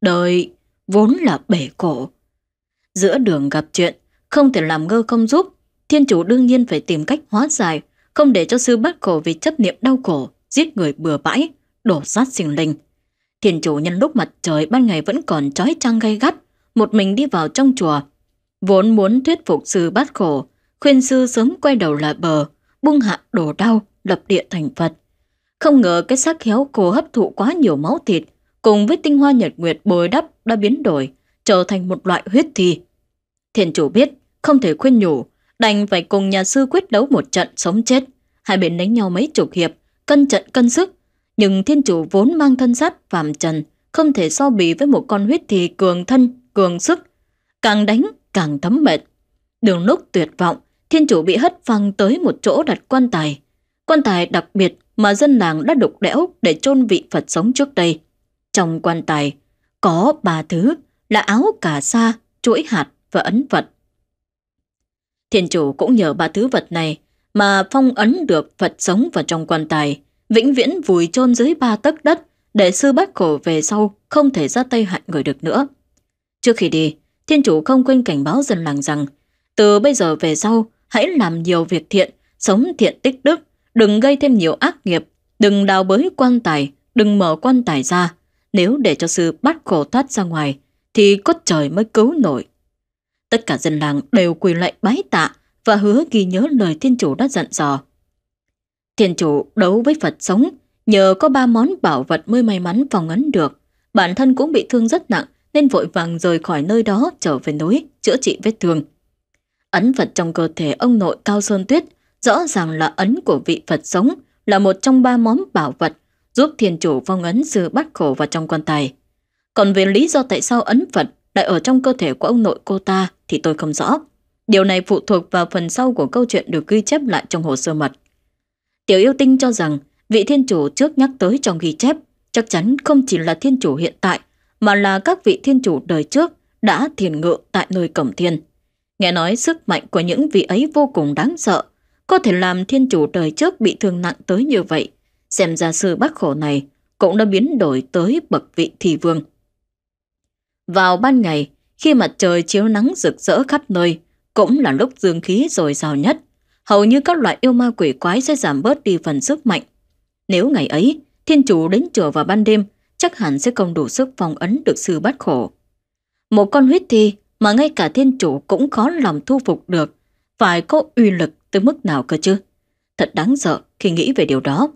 Speaker 1: Đời vốn là bể khổ. Giữa đường gặp chuyện, không thể làm ngơ không giúp, thiên chủ đương nhiên phải tìm cách hóa giải, không để cho sư bắt khổ vì chấp niệm đau khổ, giết người bừa bãi, đổ sát sinh linh. Thiền chủ nhân lúc mặt trời ban ngày vẫn còn trói trăng gay gắt, một mình đi vào trong chùa. Vốn muốn thuyết phục sư bát khổ, khuyên sư sớm quay đầu lại bờ, buông hạ đổ đau, lập địa thành Phật. Không ngờ cái xác héo cô hấp thụ quá nhiều máu thịt, cùng với tinh hoa nhật nguyệt bồi đắp đã biến đổi, trở thành một loại huyết thi. Thiền chủ biết, không thể khuyên nhủ, đành phải cùng nhà sư quyết đấu một trận sống chết. Hai bên đánh nhau mấy chục hiệp, cân trận cân sức, nhưng thiên chủ vốn mang thân sát phạm trần, không thể so bì với một con huyết thì cường thân, cường sức. Càng đánh, càng thấm mệt. Đường lúc tuyệt vọng, thiên chủ bị hất văng tới một chỗ đặt quan tài. Quan tài đặc biệt mà dân làng đã đục đẽo để chôn vị Phật sống trước đây. Trong quan tài có ba thứ là áo cà sa, chuỗi hạt và ấn vật. Thiên chủ cũng nhờ ba thứ vật này mà phong ấn được Phật sống vào trong quan tài, vĩnh viễn vùi chôn dưới ba tấc đất để sư bách khổ về sau không thể ra tay hại người được nữa. Trước khi đi, thiên chủ không quên cảnh báo dân làng rằng từ bây giờ về sau hãy làm nhiều việc thiện, sống thiện tích đức, đừng gây thêm nhiều ác nghiệp, đừng đào bới quan tài, đừng mở quan tài ra. Nếu để cho sư bắt khổ thoát ra ngoài thì có trời mới cứu nổi. Tất cả dân làng đều quỳ lạy bái tạ và hứa ghi nhớ lời thiên chủ đã dặn dò. Thiền chủ đấu với Phật sống, nhờ có ba món bảo vật mới may mắn phòng ấn được. Bản thân cũng bị thương rất nặng nên vội vàng rời khỏi nơi đó trở về núi, chữa trị vết thương. Ấn Phật trong cơ thể ông nội Cao Sơn Tuyết rõ ràng là ấn của vị Phật sống, là một trong ba món bảo vật giúp thiền chủ phong ấn sư bắt khổ vào trong quan tài. Còn về lý do tại sao ấn Phật lại ở trong cơ thể của ông nội cô ta thì tôi không rõ. Điều này phụ thuộc vào phần sau của câu chuyện được ghi chép lại trong hồ sơ mật. Tiểu yêu tinh cho rằng vị thiên chủ trước nhắc tới trong ghi chép chắc chắn không chỉ là thiên chủ hiện tại mà là các vị thiên chủ đời trước đã thiền ngự tại nơi cẩm thiên. Nghe nói sức mạnh của những vị ấy vô cùng đáng sợ, có thể làm thiên chủ đời trước bị thương nặng tới như vậy. Xem ra sư bác khổ này cũng đã biến đổi tới bậc vị thị vương. Vào ban ngày, khi mặt trời chiếu nắng rực rỡ khắp nơi, cũng là lúc dương khí dồi dào nhất hầu như các loại yêu ma quỷ quái sẽ giảm bớt đi phần sức mạnh. Nếu ngày ấy, thiên chủ đến chùa vào ban đêm, chắc hẳn sẽ không đủ sức phong ấn được sư bát khổ. Một con huyết thi mà ngay cả thiên chủ cũng khó lòng thu phục được, phải có uy lực tới mức nào cơ chứ? Thật đáng sợ khi nghĩ về điều đó.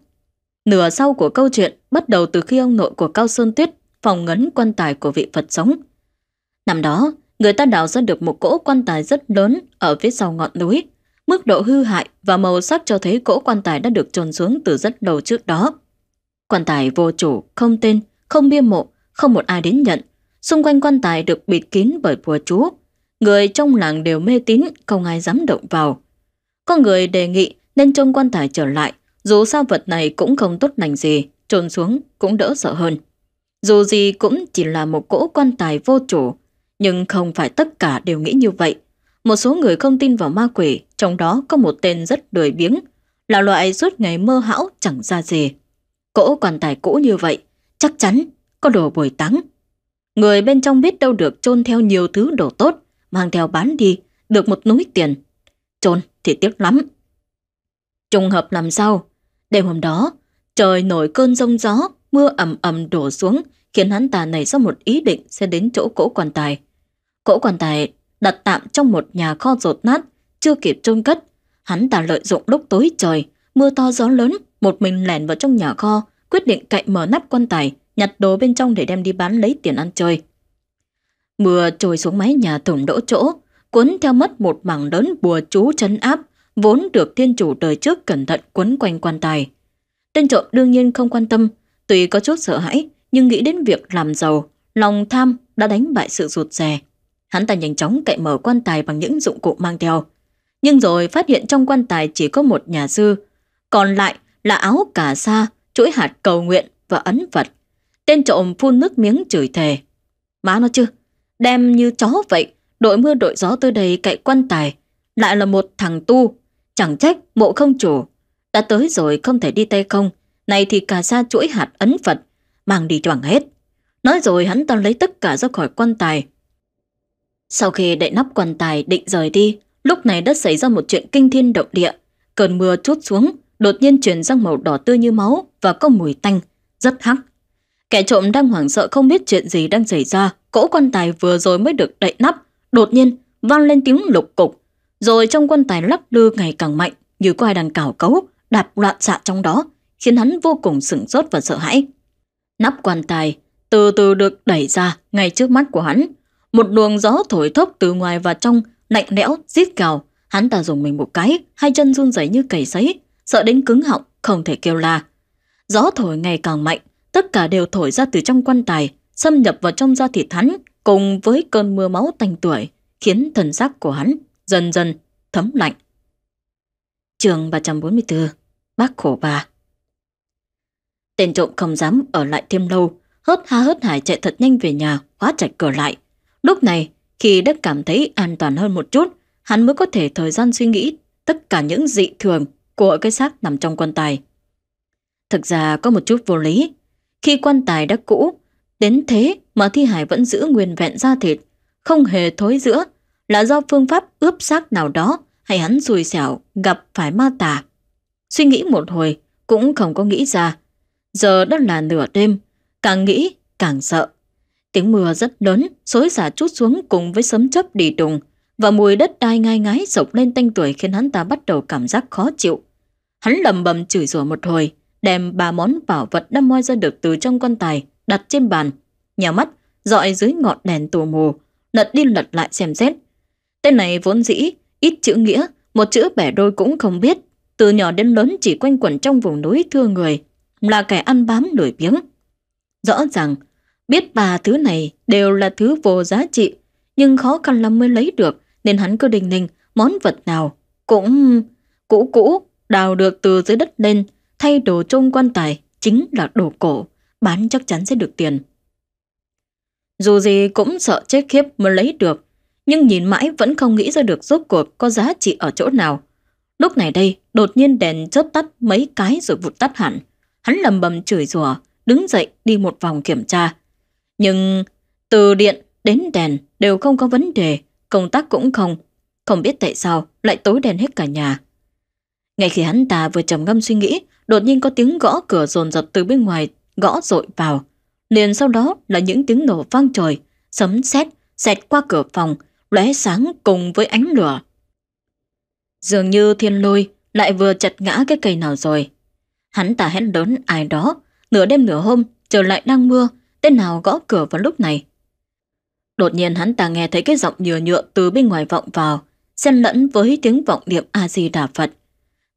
Speaker 1: Nửa sau của câu chuyện bắt đầu từ khi ông nội của Cao Sơn Tuyết phòng ngấn quan tài của vị Phật sống. Năm đó, người ta đào ra được một cỗ quan tài rất lớn ở phía sau ngọn núi, Mức độ hư hại và màu sắc cho thấy cỗ quan tài đã được trồn xuống từ rất lâu trước đó. Quan tài vô chủ, không tên, không bia mộ, không một ai đến nhận. Xung quanh quan tài được bịt kín bởi bùa chú. Người trong làng đều mê tín, không ai dám động vào. Có người đề nghị nên trông quan tài trở lại, dù sao vật này cũng không tốt lành gì, trồn xuống cũng đỡ sợ hơn. Dù gì cũng chỉ là một cỗ quan tài vô chủ, nhưng không phải tất cả đều nghĩ như vậy. Một số người không tin vào ma quỷ, trong đó có một tên rất đời biếng, là loại suốt ngày mơ hão chẳng ra gì. Cỗ quan tài cũ như vậy, chắc chắn có đồ bồi táng. Người bên trong biết đâu được chôn theo nhiều thứ đồ tốt, mang theo bán đi, được một núi tiền. Chôn thì tiếc lắm. Trùng hợp làm sao? Đêm hôm đó, trời nổi cơn rông gió, mưa ầm ầm đổ xuống, khiến hắn ta nảy ra một ý định sẽ đến chỗ cỗ quan tài. Cỗ quan tài đặt tạm trong một nhà kho rột nát, chưa kịp trôn cất. Hắn ta lợi dụng lúc tối trời, mưa to gió lớn, một mình lẻn vào trong nhà kho, quyết định cậy mở nắp quan tài, nhặt đồ bên trong để đem đi bán lấy tiền ăn chơi. Mưa trồi xuống mái nhà thủng đỗ chỗ, cuốn theo mất một mảng lớn bùa chú chấn áp, vốn được thiên chủ đời trước cẩn thận quấn quanh quan tài. Tên trộm đương nhiên không quan tâm, tuy có chút sợ hãi, nhưng nghĩ đến việc làm giàu, lòng tham đã đánh bại sự rụt rè. Hắn ta nhanh chóng cậy mở quan tài bằng những dụng cụ mang theo. Nhưng rồi phát hiện trong quan tài chỉ có một nhà sư. Còn lại là áo cà sa, chuỗi hạt cầu nguyện và ấn Phật. Tên trộm phun nước miếng chửi thề. Má nó chứ, đem như chó vậy, đội mưa đội gió tới đây cậy quan tài. Lại là một thằng tu, chẳng trách mộ không chủ. Đã tới rồi không thể đi tay không, này thì cà sa chuỗi hạt ấn Phật, mang đi choảng hết. Nói rồi hắn ta lấy tất cả ra khỏi quan tài, sau khi đậy nắp quan tài định rời đi, lúc này đã xảy ra một chuyện kinh thiên động địa. Cơn mưa trút xuống, đột nhiên chuyển sang màu đỏ tươi như máu và có mùi tanh, rất hắc. Kẻ trộm đang hoảng sợ không biết chuyện gì đang xảy ra, cỗ quan tài vừa rồi mới được đậy nắp, đột nhiên vang lên tiếng lục cục. Rồi trong quan tài lắc lư ngày càng mạnh, như có ai đang cào cấu, đạp loạn xạ trong đó, khiến hắn vô cùng sửng sốt và sợ hãi. Nắp quan tài từ từ được đẩy ra ngay trước mắt của hắn, một luồng gió thổi thốc từ ngoài và trong, lạnh lẽo, rít cào. Hắn ta dùng mình một cái, hai chân run rẩy như cầy sấy, sợ đến cứng họng, không thể kêu la. Gió thổi ngày càng mạnh, tất cả đều thổi ra từ trong quan tài, xâm nhập vào trong da thịt hắn, cùng với cơn mưa máu tanh tuổi, khiến thần sắc của hắn dần dần thấm lạnh. Trường 344, Bác khổ bà. Tên trộm không dám ở lại thêm lâu, hớt ha hớt hải chạy thật nhanh về nhà, khóa chặt cửa lại. Lúc này, khi đã cảm thấy an toàn hơn một chút, hắn mới có thể thời gian suy nghĩ tất cả những dị thường của cái xác nằm trong quan tài. Thực ra có một chút vô lý. Khi quan tài đã cũ, đến thế mà thi hải vẫn giữ nguyên vẹn da thịt, không hề thối giữa, là do phương pháp ướp xác nào đó hay hắn xui xẻo gặp phải ma tà. Suy nghĩ một hồi cũng không có nghĩ ra. Giờ đã là nửa đêm, càng nghĩ càng sợ. Tiếng mưa rất lớn, xối xả chút xuống cùng với sấm chớp đi trùng và mùi đất đai ngai ngái sộc lên tanh tuổi khiến hắn ta bắt đầu cảm giác khó chịu. Hắn lầm bầm chửi rủa một hồi, đem ba món bảo vật đâm moi ra được từ trong quan tài đặt trên bàn, nhà mắt dọi dưới ngọn đèn tù mù, lật đi lật lại xem xét. Tên này vốn dĩ ít chữ nghĩa, một chữ bẻ đôi cũng không biết, từ nhỏ đến lớn chỉ quanh quẩn trong vùng núi thưa người, là kẻ ăn bám lười biếng. Rõ ràng Biết bà thứ này đều là thứ vô giá trị, nhưng khó khăn lắm mới lấy được, nên hắn cứ đình ninh món vật nào cũng cũ cũ đào được từ dưới đất lên, thay đồ trông quan tài chính là đồ cổ, bán chắc chắn sẽ được tiền. Dù gì cũng sợ chết khiếp mới lấy được, nhưng nhìn mãi vẫn không nghĩ ra được rốt cuộc có giá trị ở chỗ nào. Lúc này đây, đột nhiên đèn chớp tắt mấy cái rồi vụt tắt hẳn. Hắn lầm bầm chửi rủa, đứng dậy đi một vòng kiểm tra, nhưng từ điện đến đèn đều không có vấn đề, công tác cũng không. Không biết tại sao lại tối đèn hết cả nhà. Ngay khi hắn ta vừa trầm ngâm suy nghĩ, đột nhiên có tiếng gõ cửa rồn rập từ bên ngoài, gõ dội vào. Liền sau đó là những tiếng nổ vang trời, sấm sét xẹt qua cửa phòng, lóe sáng cùng với ánh lửa. Dường như thiên lôi lại vừa chặt ngã cái cây nào rồi. Hắn ta hét lớn ai đó, nửa đêm nửa hôm trời lại đang mưa, Tên nào gõ cửa vào lúc này? Đột nhiên hắn ta nghe thấy cái giọng nhựa nhựa từ bên ngoài vọng vào, xen lẫn với tiếng vọng niệm A-di Đà Phật.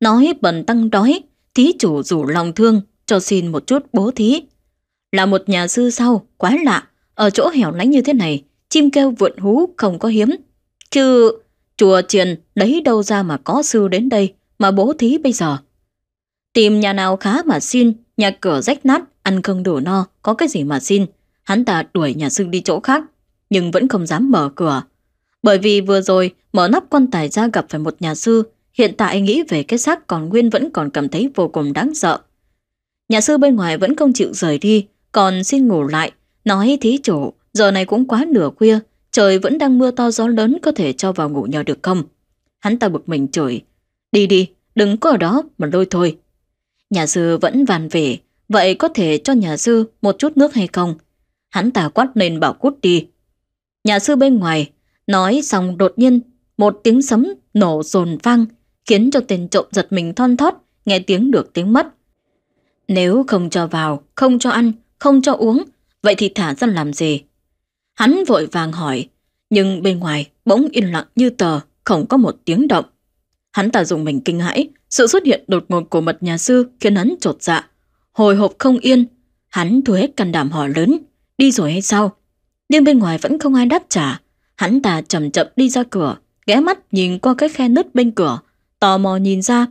Speaker 1: Nói bần tăng đói, thí chủ rủ lòng thương, cho xin một chút bố thí. Là một nhà sư sau, quá lạ, ở chỗ hẻo lánh như thế này, chim kêu vượn hú không có hiếm. Chứ chùa triền đấy đâu ra mà có sư đến đây mà bố thí bây giờ. Tìm nhà nào khá mà xin, nhà cửa rách nát, ăn không đủ no, có cái gì mà xin. Hắn ta đuổi nhà sư đi chỗ khác, nhưng vẫn không dám mở cửa. Bởi vì vừa rồi, mở nắp quan tài ra gặp phải một nhà sư, hiện tại nghĩ về cái xác còn nguyên vẫn còn cảm thấy vô cùng đáng sợ. Nhà sư bên ngoài vẫn không chịu rời đi, còn xin ngủ lại, nói thí chủ, giờ này cũng quá nửa khuya, trời vẫn đang mưa to gió lớn có thể cho vào ngủ nhờ được không? Hắn ta bực mình chửi, đi đi, đừng có ở đó mà lôi thôi. Nhà sư vẫn vàn về, Vậy có thể cho nhà sư một chút nước hay không? Hắn ta quát lên bảo cút đi. Nhà sư bên ngoài nói xong đột nhiên một tiếng sấm nổ rồn vang khiến cho tên trộm giật mình thon thót nghe tiếng được tiếng mất. Nếu không cho vào, không cho ăn, không cho uống, vậy thì thả ra làm gì? Hắn vội vàng hỏi, nhưng bên ngoài bỗng yên lặng như tờ, không có một tiếng động. Hắn ta dùng mình kinh hãi, sự xuất hiện đột ngột của mật nhà sư khiến hắn trột dạ hồi hộp không yên. Hắn thu hết can đảm hỏi lớn, đi rồi hay sao? Nhưng bên ngoài vẫn không ai đáp trả. Hắn ta chậm chậm đi ra cửa, ghé mắt nhìn qua cái khe nứt bên cửa, tò mò nhìn ra.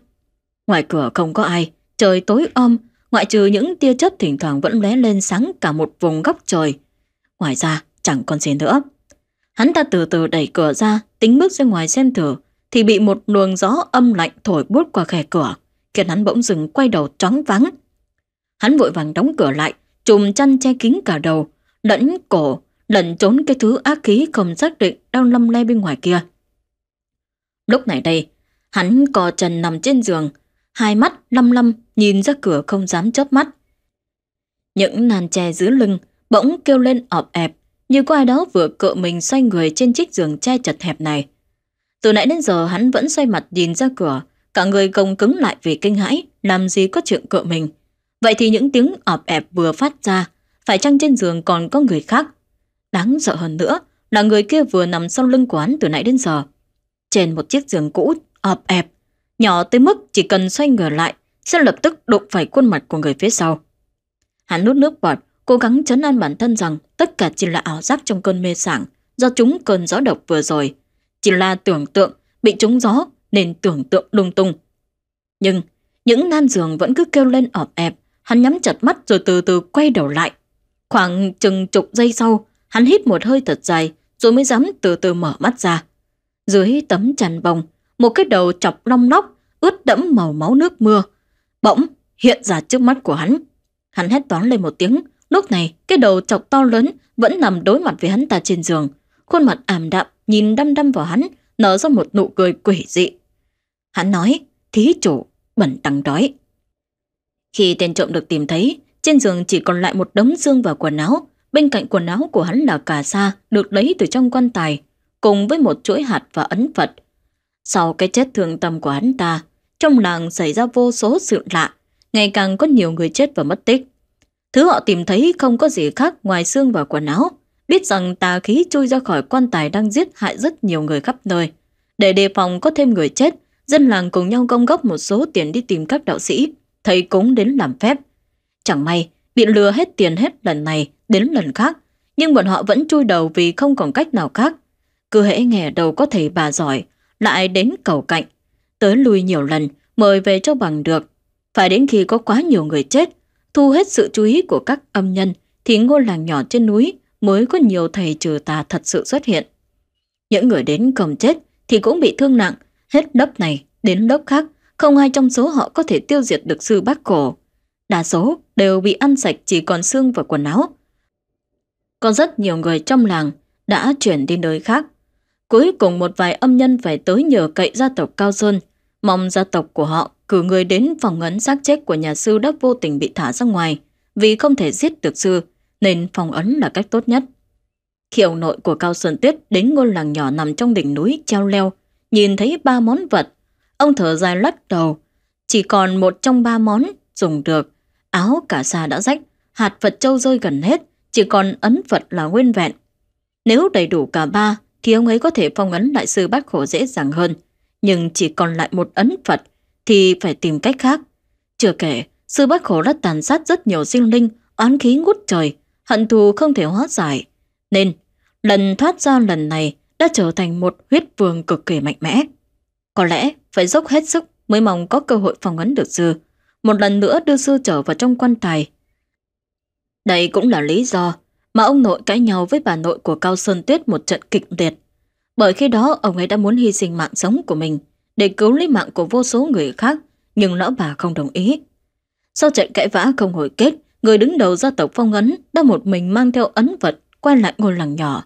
Speaker 1: Ngoài cửa không có ai, trời tối om, ngoại trừ những tia chớp thỉnh thoảng vẫn lóe lên sáng cả một vùng góc trời. Ngoài ra, chẳng còn gì nữa. Hắn ta từ từ đẩy cửa ra, tính bước ra ngoài xem thử, thì bị một luồng gió âm lạnh thổi bút qua khe cửa, khiến hắn bỗng dừng quay đầu choáng vắng. Hắn vội vàng đóng cửa lại, chùm chăn che kín cả đầu, lẫn cổ, lẩn trốn cái thứ ác khí không xác định đang lâm le bên ngoài kia. Lúc này đây, hắn cò trần nằm trên giường, hai mắt lăm lăm nhìn ra cửa không dám chớp mắt. Những nàn chè dưới lưng bỗng kêu lên ọp ẹp như có ai đó vừa cựa mình xoay người trên chiếc giường che chật hẹp này. Từ nãy đến giờ hắn vẫn xoay mặt nhìn ra cửa, cả người gồng cứng lại vì kinh hãi, làm gì có chuyện cựa mình. Vậy thì những tiếng ọp ẹp vừa phát ra, phải chăng trên giường còn có người khác? Đáng sợ hơn nữa là người kia vừa nằm sau lưng quán từ nãy đến giờ. Trên một chiếc giường cũ, ọp ẹp, nhỏ tới mức chỉ cần xoay ngửa lại sẽ lập tức đụng phải khuôn mặt của người phía sau. Hắn nuốt nước bọt, cố gắng chấn an bản thân rằng tất cả chỉ là ảo giác trong cơn mê sảng do chúng cơn gió độc vừa rồi. Chỉ là tưởng tượng, bị trúng gió nên tưởng tượng lung tung. Nhưng những nan giường vẫn cứ kêu lên ọp ẹp Hắn nhắm chặt mắt rồi từ từ quay đầu lại. Khoảng chừng chục giây sau, hắn hít một hơi thật dài rồi mới dám từ từ mở mắt ra. Dưới tấm chăn bông, một cái đầu chọc long lóc, ướt đẫm màu máu nước mưa. Bỗng hiện ra trước mắt của hắn. Hắn hét toán lên một tiếng. Lúc này, cái đầu chọc to lớn vẫn nằm đối mặt với hắn ta trên giường. Khuôn mặt ảm đạm, nhìn đăm đăm vào hắn, nở ra một nụ cười quỷ dị. Hắn nói, thí chủ, bẩn tăng đói. Khi tên trộm được tìm thấy, trên giường chỉ còn lại một đống xương và quần áo. Bên cạnh quần áo của hắn là cà sa được lấy từ trong quan tài, cùng với một chuỗi hạt và ấn Phật. Sau cái chết thương tâm của hắn ta, trong làng xảy ra vô số sự lạ, ngày càng có nhiều người chết và mất tích. Thứ họ tìm thấy không có gì khác ngoài xương và quần áo, biết rằng tà khí chui ra khỏi quan tài đang giết hại rất nhiều người khắp nơi. Để đề phòng có thêm người chết, dân làng cùng nhau gom góp một số tiền đi tìm các đạo sĩ thầy cúng đến làm phép. Chẳng may, bị lừa hết tiền hết lần này đến lần khác, nhưng bọn họ vẫn chui đầu vì không còn cách nào khác. Cứ hễ nghe đầu có thầy bà giỏi, lại đến cầu cạnh. Tới lui nhiều lần, mời về cho bằng được. Phải đến khi có quá nhiều người chết, thu hết sự chú ý của các âm nhân, thì ngôi làng nhỏ trên núi mới có nhiều thầy trừ tà thật sự xuất hiện. Những người đến cầm chết thì cũng bị thương nặng, hết lớp này đến lớp khác không ai trong số họ có thể tiêu diệt được sư bác cổ. Đa số đều bị ăn sạch chỉ còn xương và quần áo. Có rất nhiều người trong làng đã chuyển đi nơi khác. Cuối cùng một vài âm nhân phải tới nhờ cậy gia tộc Cao Sơn, mong gia tộc của họ cử người đến phòng ấn xác chết của nhà sư đã vô tình bị thả ra ngoài. Vì không thể giết được sư, nên phòng ấn là cách tốt nhất. Khiệu nội của Cao Sơn Tuyết đến ngôi làng nhỏ nằm trong đỉnh núi treo leo, nhìn thấy ba món vật Ông thở dài lắc đầu. Chỉ còn một trong ba món dùng được. Áo cả xa đã rách, hạt Phật châu rơi gần hết, chỉ còn ấn Phật là nguyên vẹn. Nếu đầy đủ cả ba, thì ông ấy có thể phong ấn đại sư Bát khổ dễ dàng hơn. Nhưng chỉ còn lại một ấn Phật, thì phải tìm cách khác. Chưa kể, sư Bát khổ đã tàn sát rất nhiều sinh linh, oán khí ngút trời, hận thù không thể hóa giải. Nên, lần thoát ra lần này đã trở thành một huyết vương cực kỳ mạnh mẽ. Có lẽ phải dốc hết sức mới mong có cơ hội phỏng vấn được Dư. Một lần nữa đưa Dư trở vào trong quan tài. Đây cũng là lý do mà ông nội cãi nhau với bà nội của Cao Sơn Tuyết một trận kịch liệt. Bởi khi đó ông ấy đã muốn hy sinh mạng sống của mình để cứu lấy mạng của vô số người khác, nhưng lão bà không đồng ý. Sau trận cãi vã không hồi kết, người đứng đầu gia tộc Phong Ấn đã một mình mang theo ấn vật quay lại ngôi làng nhỏ.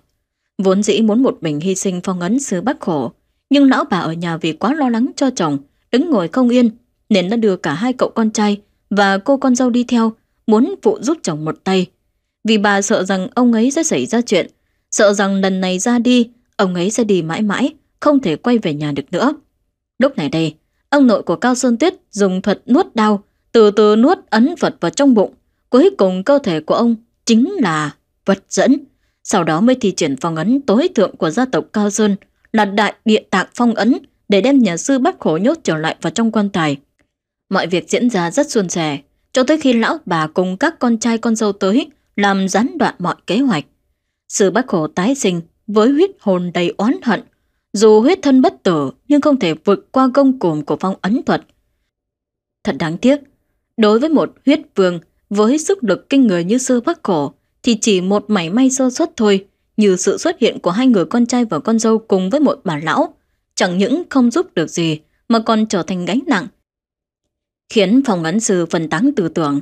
Speaker 1: Vốn dĩ muốn một mình hy sinh Phong Ấn sư Bắc Khổ, nhưng lão bà ở nhà vì quá lo lắng cho chồng, đứng ngồi không yên, nên đã đưa cả hai cậu con trai và cô con dâu đi theo, muốn phụ giúp chồng một tay. Vì bà sợ rằng ông ấy sẽ xảy ra chuyện, sợ rằng lần này ra đi, ông ấy sẽ đi mãi mãi, không thể quay về nhà được nữa. Lúc này đây, ông nội của Cao Sơn Tuyết dùng thuật nuốt đau, từ từ nuốt ấn vật vào trong bụng. Cuối cùng cơ thể của ông chính là vật dẫn. Sau đó mới thi triển phòng ấn tối thượng của gia tộc Cao Sơn – là đại địa tạng phong ấn để đem nhà sư bắt khổ nhốt trở lại vào trong quan tài. Mọi việc diễn ra rất suôn sẻ, cho tới khi lão bà cùng các con trai con dâu tới làm gián đoạn mọi kế hoạch. Sư bắt khổ tái sinh với huyết hồn đầy oán hận, dù huyết thân bất tử nhưng không thể vượt qua công cụm của phong ấn thuật. Thật đáng tiếc, đối với một huyết vương với sức lực kinh người như sư bắt khổ thì chỉ một mảy may sơ suất thôi như sự xuất hiện của hai người con trai và con dâu cùng với một bà lão, chẳng những không giúp được gì mà còn trở thành gánh nặng. Khiến phòng ấn sư phần tán tư tưởng.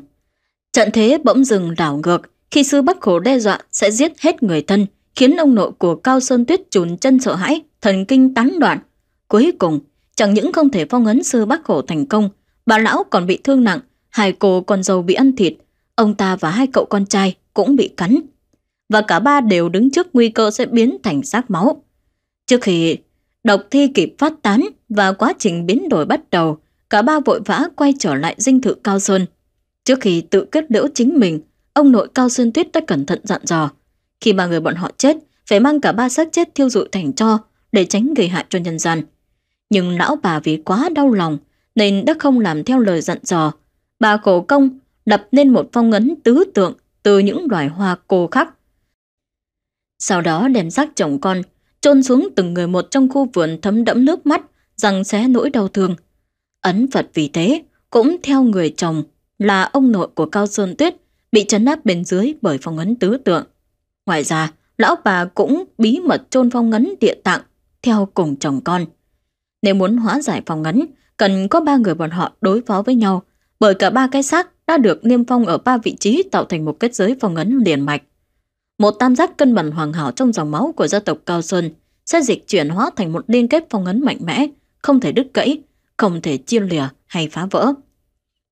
Speaker 1: Trận thế bỗng dừng đảo ngược khi sư Bắc Khổ đe dọa sẽ giết hết người thân, khiến ông nội của Cao Sơn Tuyết trùn chân sợ hãi, thần kinh tán đoạn. Cuối cùng, chẳng những không thể phong ấn sư Bắc Khổ thành công, bà lão còn bị thương nặng, hai cô con dâu bị ăn thịt, ông ta và hai cậu con trai cũng bị cắn, và cả ba đều đứng trước nguy cơ sẽ biến thành xác máu. Trước khi độc thi kịp phát tán và quá trình biến đổi bắt đầu, cả ba vội vã quay trở lại dinh thự Cao Sơn. Trước khi tự kết liễu chính mình, ông nội Cao Sơn Tuyết đã cẩn thận dặn dò. Khi ba người bọn họ chết, phải mang cả ba xác chết thiêu dụi thành tro để tránh gây hại cho nhân gian. Nhưng lão bà vì quá đau lòng nên đã không làm theo lời dặn dò. Bà khổ công đập nên một phong ấn tứ tượng từ những loài hoa cô khắc sau đó đem xác chồng con, chôn xuống từng người một trong khu vườn thấm đẫm nước mắt, rằng xé nỗi đau thương. Ấn Phật vì thế, cũng theo người chồng là ông nội của Cao Sơn Tuyết bị chấn áp bên dưới bởi phong ấn tứ tượng. Ngoài ra, lão bà cũng bí mật chôn phong ấn địa tạng theo cùng chồng con. Nếu muốn hóa giải phong ấn, cần có ba người bọn họ đối phó với nhau, bởi cả ba cái xác đã được niêm phong ở ba vị trí tạo thành một kết giới phong ấn liền mạch một tam giác cân bằng hoàn hảo trong dòng máu của gia tộc Cao sơn sẽ dịch chuyển hóa thành một liên kết phong ấn mạnh mẽ, không thể đứt gãy, không thể chia lìa hay phá vỡ.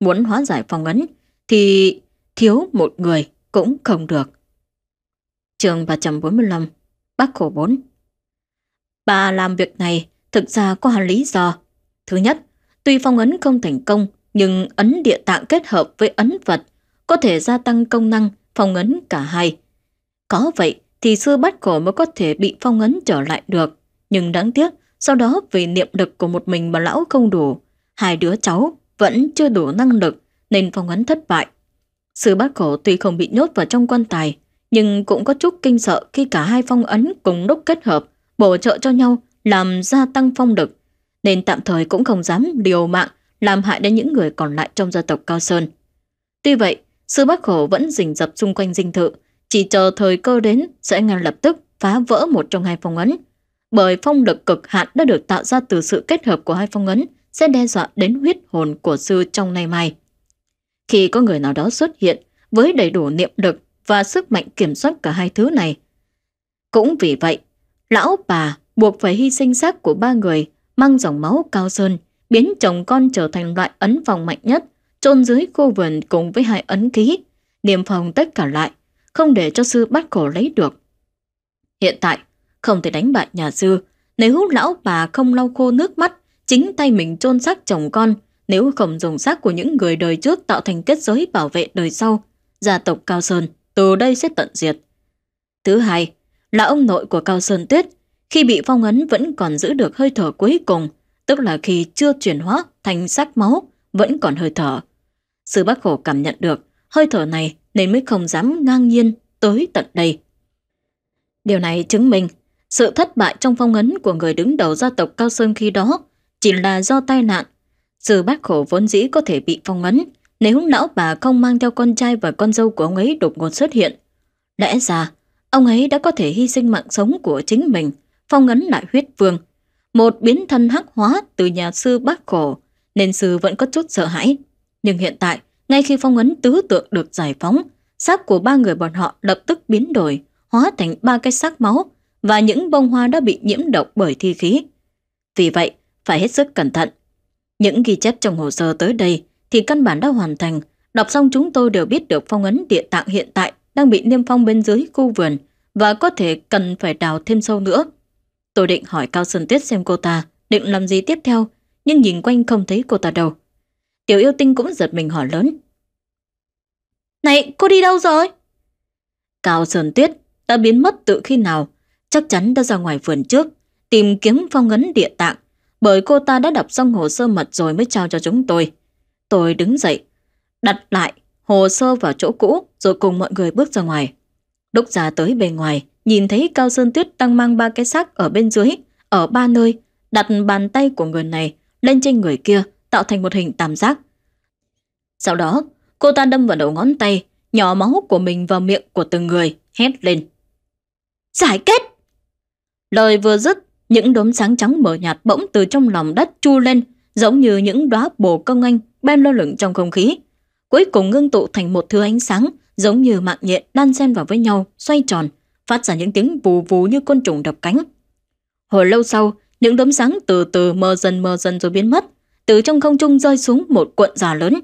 Speaker 1: Muốn hóa giải phong ấn thì thiếu một người cũng không được. Trường 345, Bác Khổ 4 Bà làm việc này thực ra có hai lý do. Thứ nhất, tuy phong ấn không thành công, nhưng ấn địa tạng kết hợp với ấn vật có thể gia tăng công năng phong ấn cả hai, có vậy thì sư bát cổ mới có thể bị phong ấn trở lại được. Nhưng đáng tiếc, sau đó vì niệm lực của một mình mà lão không đủ, hai đứa cháu vẫn chưa đủ năng lực nên phong ấn thất bại. Sư bát cổ tuy không bị nhốt vào trong quan tài, nhưng cũng có chút kinh sợ khi cả hai phong ấn cùng đúc kết hợp, bổ trợ cho nhau làm gia tăng phong lực, nên tạm thời cũng không dám điều mạng làm hại đến những người còn lại trong gia tộc Cao Sơn. Tuy vậy, sư bác khổ vẫn rình rập xung quanh dinh thự, chỉ chờ thời cơ đến sẽ ngay lập tức phá vỡ một trong hai phong ấn. Bởi phong lực cực hạn đã được tạo ra từ sự kết hợp của hai phong ấn sẽ đe dọa đến huyết hồn của sư trong nay mai. Khi có người nào đó xuất hiện với đầy đủ niệm lực và sức mạnh kiểm soát cả hai thứ này. Cũng vì vậy, lão bà buộc phải hy sinh xác của ba người mang dòng máu cao sơn, biến chồng con trở thành loại ấn phòng mạnh nhất, chôn dưới khu vườn cùng với hai ấn ký, niềm phòng tất cả lại không để cho sư bắt cổ lấy được. Hiện tại, không thể đánh bại nhà sư, nếu lão bà không lau khô nước mắt, chính tay mình chôn xác chồng con, nếu không dùng xác của những người đời trước tạo thành kết giới bảo vệ đời sau, gia tộc Cao Sơn từ đây sẽ tận diệt. Thứ hai, là ông nội của Cao Sơn Tuyết, khi bị phong ấn vẫn còn giữ được hơi thở cuối cùng, tức là khi chưa chuyển hóa thành xác máu, vẫn còn hơi thở. Sư Bắc Khổ cảm nhận được, hơi thở này nên mới không dám ngang nhiên tới tận đây. Điều này chứng minh sự thất bại trong phong ấn của người đứng đầu gia tộc Cao Sơn khi đó chỉ là do tai nạn. Sư bác khổ vốn dĩ có thể bị phong ấn nếu lão bà không mang theo con trai và con dâu của ông ấy đột ngột xuất hiện. Lẽ ra, ông ấy đã có thể hy sinh mạng sống của chính mình, phong ấn lại huyết vương. Một biến thân hắc hóa từ nhà sư bác khổ, nên sư vẫn có chút sợ hãi. Nhưng hiện tại, ngay khi phong ấn tứ tượng được giải phóng, xác của ba người bọn họ lập tức biến đổi, hóa thành ba cái xác máu và những bông hoa đã bị nhiễm độc bởi thi khí. Vì vậy, phải hết sức cẩn thận. Những ghi chép trong hồ sơ tới đây thì căn bản đã hoàn thành. Đọc xong chúng tôi đều biết được phong ấn địa tạng hiện tại đang bị niêm phong bên dưới khu vườn và có thể cần phải đào thêm sâu nữa. Tôi định hỏi Cao Sơn Tuyết xem cô ta định làm gì tiếp theo, nhưng nhìn quanh không thấy cô ta đâu. Tiểu yêu tinh cũng giật mình hỏi lớn. Này, cô đi đâu rồi? Cao Sơn Tuyết đã biến mất từ khi nào, chắc chắn đã ra ngoài vườn trước, tìm kiếm phong ấn địa tạng, bởi cô ta đã đọc xong hồ sơ mật rồi mới trao cho chúng tôi. Tôi đứng dậy, đặt lại hồ sơ vào chỗ cũ rồi cùng mọi người bước ra ngoài. Lúc ra tới bề ngoài, nhìn thấy Cao Sơn Tuyết đang mang ba cái xác ở bên dưới, ở ba nơi, đặt bàn tay của người này lên trên người kia, tạo thành một hình tam giác. Sau đó, cô ta đâm vào đầu ngón tay, nhỏ máu của mình vào miệng của từng người, hét lên. Giải kết! Lời vừa dứt, những đốm sáng trắng mờ nhạt bỗng từ trong lòng đất chu lên, giống như những đóa bồ công anh bên lơ lửng trong không khí. Cuối cùng ngưng tụ thành một thứ ánh sáng, giống như mạng nhện đan xen vào với nhau, xoay tròn, phát ra những tiếng vù vù như côn trùng đập cánh. Hồi lâu sau, những đốm sáng từ từ mờ dần mờ dần rồi biến mất, từ trong không trung rơi xuống một cuộn giò lớn.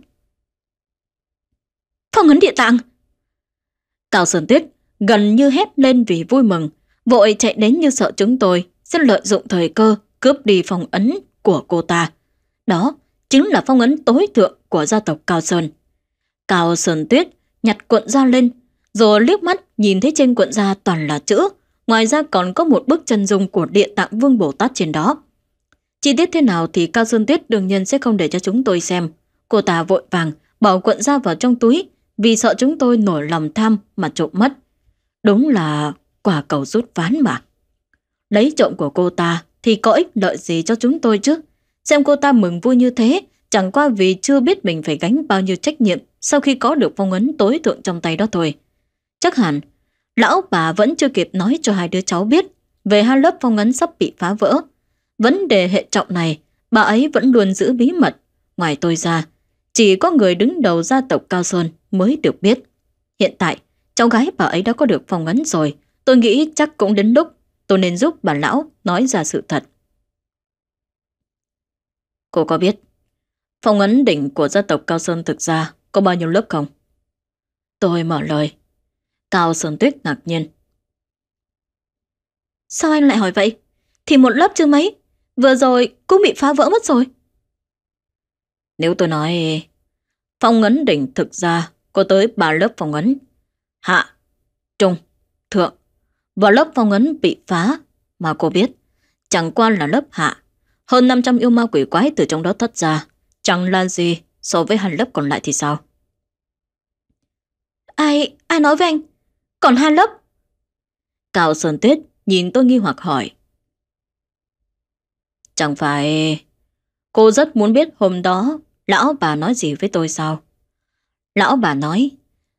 Speaker 1: Phong ấn địa tạng! Cao Sơn Tuyết gần như hét lên vì vui mừng, vội chạy đến như sợ chúng tôi sẽ lợi dụng thời cơ cướp đi phong ấn của cô ta. Đó chính là phong ấn tối thượng của gia tộc Cao Sơn. Cao Sơn Tuyết nhặt cuộn da lên, rồi liếc mắt nhìn thấy trên cuộn da toàn là chữ, ngoài ra còn có một bức chân dung của địa tạng vương Bồ Tát trên đó. Chi tiết thế nào thì Cao Xuân Tuyết đương nhiên sẽ không để cho chúng tôi xem. Cô ta vội vàng bỏ cuộn ra vào trong túi vì sợ chúng tôi nổi lòng tham mà trộm mất. Đúng là quả cầu rút ván mà. Lấy trộm của cô ta thì có ích lợi gì cho chúng tôi chứ? Xem cô ta mừng vui như thế, chẳng qua vì chưa biết mình phải gánh bao nhiêu trách nhiệm sau khi có được phong ấn tối thượng trong tay đó thôi. Chắc hẳn, lão bà vẫn chưa kịp nói cho hai đứa cháu biết về hai lớp phong ấn sắp bị phá vỡ Vấn đề hệ trọng này, bà ấy vẫn luôn giữ bí mật. Ngoài tôi ra, chỉ có người đứng đầu gia tộc Cao Sơn mới được biết. Hiện tại, cháu gái bà ấy đã có được phòng ấn rồi. Tôi nghĩ chắc cũng đến lúc tôi nên giúp bà lão nói ra sự thật. Cô có biết phòng ấn đỉnh của gia tộc Cao Sơn thực ra có bao nhiêu lớp không? Tôi mở lời. Cao Sơn Tuyết ngạc nhiên. Sao anh lại hỏi vậy? Thì một lớp chứ mấy? vừa rồi cũng bị phá vỡ mất rồi. Nếu tôi nói, phong ấn đỉnh thực ra có tới ba lớp phong ấn. Hạ, trung, thượng. Và lớp phong ấn bị phá mà cô biết, chẳng qua là lớp hạ. Hơn 500 yêu ma quỷ quái từ trong đó thoát ra, chẳng là gì so với hai lớp còn lại thì sao? Ai, ai nói với anh? Còn hai lớp? Cao Sơn Tuyết nhìn tôi nghi hoặc hỏi. Chẳng phải... Cô rất muốn biết hôm đó lão bà nói gì với tôi sao? Lão bà nói,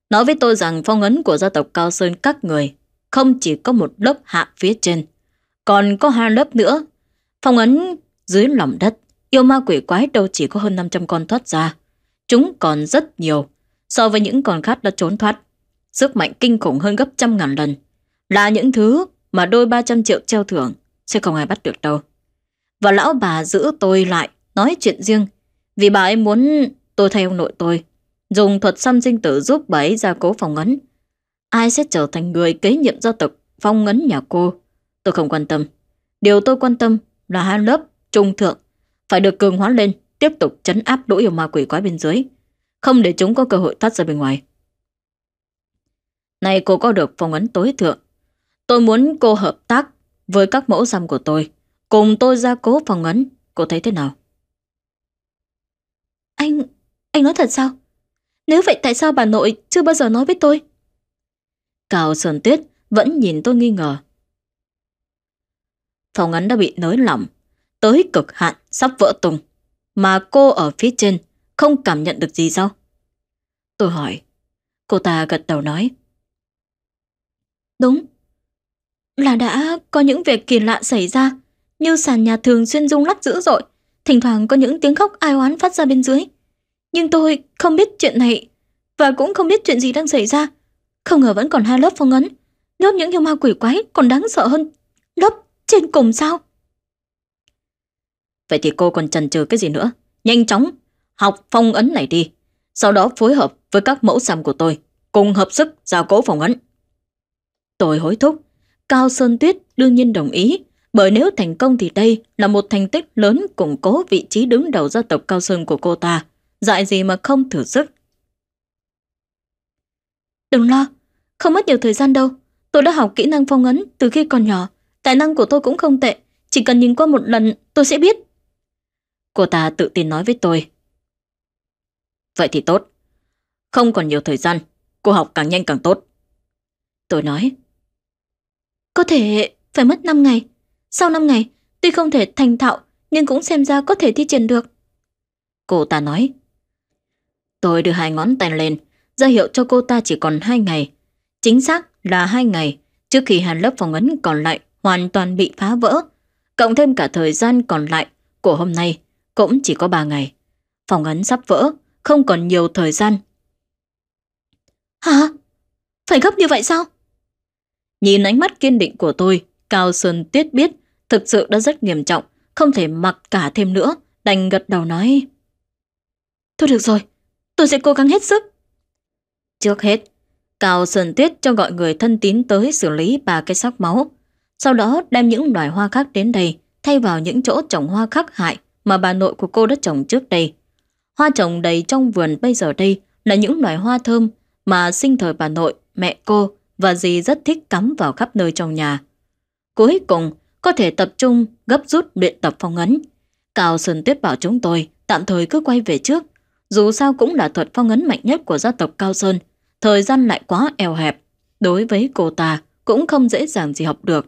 Speaker 1: nói với tôi rằng phong ấn của gia tộc Cao Sơn các người không chỉ có một lớp hạ phía trên, còn có hai lớp nữa. Phong ấn dưới lòng đất, yêu ma quỷ quái đâu chỉ có hơn 500 con thoát ra. Chúng còn rất nhiều, so với những con khác đã trốn thoát. Sức mạnh kinh khủng hơn gấp trăm ngàn lần, là những thứ mà đôi 300 triệu treo thưởng sẽ không ai bắt được đâu và lão bà giữ tôi lại nói chuyện riêng vì bà ấy muốn tôi thay ông nội tôi dùng thuật xăm sinh tử giúp bà ấy gia cố phòng ấn. Ai sẽ trở thành người kế nhiệm gia tộc phong ấn nhà cô? Tôi không quan tâm. Điều tôi quan tâm là hai lớp trung thượng phải được cường hóa lên, tiếp tục chấn áp lũ yêu ma quỷ quái bên dưới, không để chúng có cơ hội thoát ra bên ngoài. Này cô có được phong ấn tối thượng. Tôi muốn cô hợp tác với các mẫu xăm của tôi, Cùng tôi ra cố phòng ấn Cô thấy thế nào Anh Anh nói thật sao Nếu vậy tại sao bà nội chưa bao giờ nói với tôi Cào sườn tuyết Vẫn nhìn tôi nghi ngờ Phòng ấn đã bị nới lỏng Tới cực hạn sắp vỡ tung Mà cô ở phía trên Không cảm nhận được gì sao Tôi hỏi Cô ta gật đầu nói Đúng Là đã có những việc kỳ lạ xảy ra như sàn nhà thường xuyên rung lắc dữ dội, thỉnh thoảng có những tiếng khóc ai oán phát ra bên dưới. Nhưng tôi không biết chuyện này và cũng không biết chuyện gì đang xảy ra. Không ngờ vẫn còn hai lớp phong ấn, lớp những yêu ma quỷ quái còn đáng sợ hơn lớp trên cùng sao? Vậy thì cô còn chần chừ cái gì nữa? Nhanh chóng học phong ấn này đi, sau đó phối hợp với các mẫu sầm của tôi cùng hợp sức gia cố phòng ấn. Tôi hối thúc, Cao Sơn Tuyết đương nhiên đồng ý, bởi nếu thành công thì đây là một thành tích lớn củng cố vị trí đứng đầu gia tộc Cao Sơn của cô ta. Dại gì mà không thử sức. Đừng lo, không mất nhiều thời gian đâu. Tôi đã học kỹ năng phong ấn từ khi còn nhỏ. Tài năng của tôi cũng không tệ. Chỉ cần nhìn qua một lần tôi sẽ biết. Cô ta tự tin nói với tôi. Vậy thì tốt. Không còn nhiều thời gian. Cô học càng nhanh càng tốt. Tôi nói. Có thể phải mất 5 ngày sau 5 ngày, tuy không thể thành thạo, nhưng cũng xem ra có thể thi triển được. Cô ta nói. Tôi đưa hai ngón tay lên, ra hiệu cho cô ta chỉ còn 2 ngày. Chính xác là 2 ngày, trước khi hàn lớp phòng ấn còn lại hoàn toàn bị phá vỡ. Cộng thêm cả thời gian còn lại của hôm nay, cũng chỉ có 3 ngày. Phòng ấn sắp vỡ, không còn nhiều thời gian. Hả? Phải gấp như vậy sao? Nhìn ánh mắt kiên định của tôi, Cao Sơn Tuyết biết thực sự đã rất nghiêm trọng, không thể mặc cả thêm nữa, đành gật đầu nói. Thôi được rồi, tôi sẽ cố gắng hết sức. Trước hết, Cao Sơn Tuyết cho gọi người thân tín tới xử lý ba cái xác máu, sau đó đem những loài hoa khác đến đây thay vào những chỗ trồng hoa khắc hại mà bà nội của cô đã trồng trước đây. Hoa trồng đầy trong vườn bây giờ đây là những loài hoa thơm mà sinh thời bà nội, mẹ cô và dì rất thích cắm vào khắp nơi trong nhà. Cuối cùng, có thể tập trung gấp rút luyện tập phong ấn. Cao Sơn Tuyết bảo chúng tôi tạm thời cứ quay về trước, dù sao cũng là thuật phong ấn mạnh nhất của gia tộc Cao Sơn, thời gian lại quá eo hẹp, đối với cô ta cũng không dễ dàng gì học được.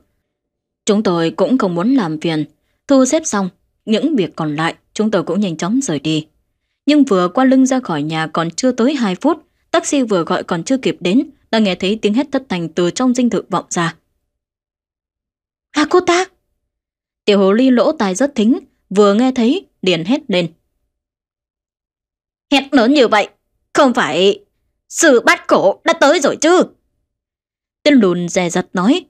Speaker 1: Chúng tôi cũng không muốn làm phiền, thu xếp xong, những việc còn lại chúng tôi cũng nhanh chóng rời đi. Nhưng vừa qua lưng ra khỏi nhà còn chưa tới 2 phút, taxi vừa gọi còn chưa kịp đến đã nghe thấy tiếng hét thất thành từ trong dinh thự vọng ra. À cô ta! Tiểu hồ ly lỗ tài rất thính, vừa nghe thấy liền hét lên. Hét lớn như vậy, không phải sự bắt cổ đã tới rồi chứ? Tên lùn dè dặt nói,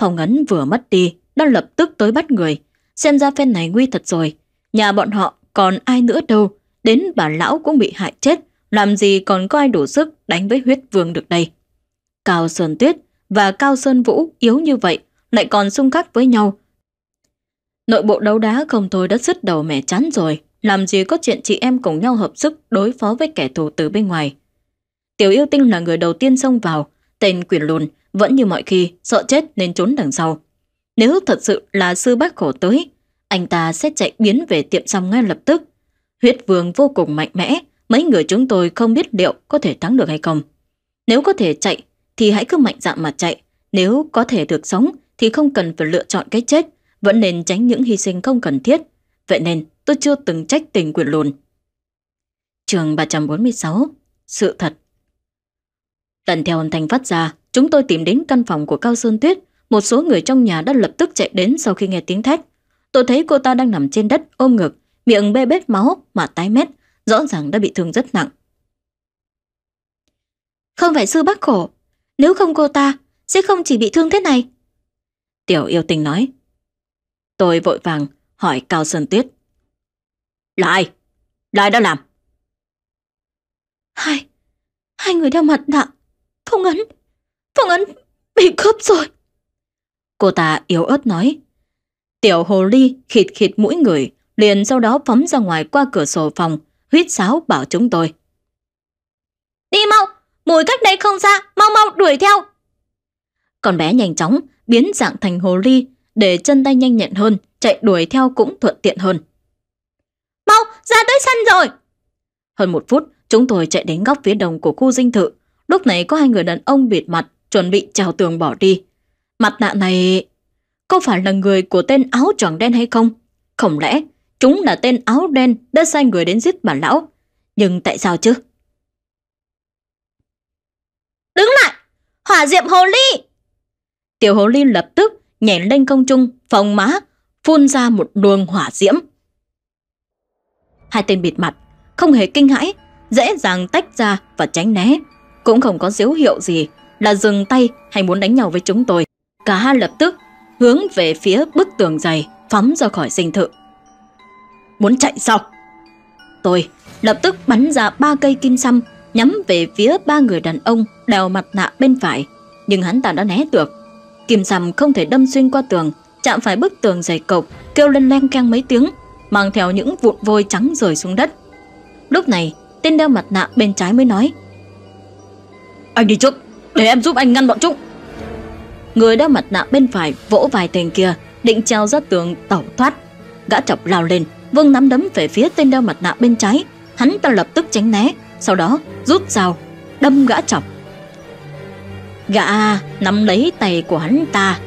Speaker 1: phòng ấn vừa mất đi, đã lập tức tới bắt người. Xem ra phen này nguy thật rồi, nhà bọn họ còn ai nữa đâu, đến bà lão cũng bị hại chết, làm gì còn có ai đủ sức đánh với huyết vương được đây. Cao Sơn Tuyết và Cao Sơn Vũ yếu như vậy lại còn xung khắc với nhau. Nội bộ đấu đá không thôi đã sứt đầu mẻ chán rồi, làm gì có chuyện chị em cùng nhau hợp sức đối phó với kẻ thù từ bên ngoài. Tiểu yêu tinh là người đầu tiên xông vào, tên quyển lùn vẫn như mọi khi sợ chết nên trốn đằng sau. Nếu thật sự là sư bác khổ tới, anh ta sẽ chạy biến về tiệm xong ngay lập tức. Huyết vương vô cùng mạnh mẽ, mấy người chúng tôi không biết liệu có thể thắng được hay không. Nếu có thể chạy thì hãy cứ mạnh dạn mà chạy, nếu có thể được sống thì không cần phải lựa chọn cái chết, vẫn nên tránh những hy sinh không cần thiết. Vậy nên tôi chưa từng trách tình quyền lùn. Trường 346 Sự thật Lần theo âm thanh phát ra, chúng tôi tìm đến căn phòng của Cao Sơn Tuyết. Một số người trong nhà đã lập tức chạy đến sau khi nghe tiếng thét. Tôi thấy cô ta đang nằm trên đất ôm ngực, miệng bê bết máu mà tái mét, rõ ràng đã bị thương rất nặng. Không phải sư bác khổ, nếu không cô ta sẽ không chỉ bị thương thế này. Tiểu yêu tình nói. Tôi vội vàng hỏi Cao Sơn Tuyết. Là ai? Là ai đã làm? Hai, hai người đeo mặt nạ. Phong Ấn, Phong Ấn bị cướp rồi. Cô ta yếu ớt nói. Tiểu hồ ly khịt khịt mũi người, liền sau đó phóng ra ngoài qua cửa sổ phòng, huyết sáo bảo chúng tôi. Đi mau, mùi cách đây không xa, mau mau đuổi theo. Con bé nhanh chóng biến dạng thành hồ ly để chân tay nhanh nhẹn hơn, chạy đuổi theo cũng thuận tiện hơn. Mau, ra tới sân rồi! Hơn một phút, chúng tôi chạy đến góc phía đông của khu dinh thự. Lúc này có hai người đàn ông bịt mặt, chuẩn bị trèo tường bỏ đi. Mặt nạ này... Có phải là người của tên áo tròn đen hay không? Không lẽ chúng là tên áo đen đã sai người đến giết bà lão? Nhưng tại sao chứ? Đứng lại! Hỏa diệm hồ ly! Tiểu hồ ly lập tức nhảy lên công trung, phòng má, phun ra một luồng hỏa diễm. Hai tên bịt mặt, không hề kinh hãi, dễ dàng tách ra và tránh né. Cũng không có dấu hiệu gì là dừng tay hay muốn đánh nhau với chúng tôi. Cả hai lập tức hướng về phía bức tường dày phóng ra khỏi dinh thự. Muốn chạy sao? Tôi lập tức bắn ra ba cây kim xăm nhắm về phía ba người đàn ông đèo mặt nạ bên phải. Nhưng hắn ta đã né được Kim Sầm không thể đâm xuyên qua tường, chạm phải bức tường dày cộp, kêu lên leng keng mấy tiếng, mang theo những vụn vôi trắng rời xuống đất. Lúc này, tên đeo mặt nạ bên trái mới nói. Anh đi trước, để em giúp anh ngăn bọn chúng. Người đeo mặt nạ bên phải vỗ vài tên kia, định treo ra tường tẩu thoát. Gã chọc lao lên, vương nắm đấm về phía tên đeo mặt nạ bên trái. Hắn ta lập tức tránh né, sau đó rút dao, đâm gã chọc Gã nắm lấy tay của hắn ta,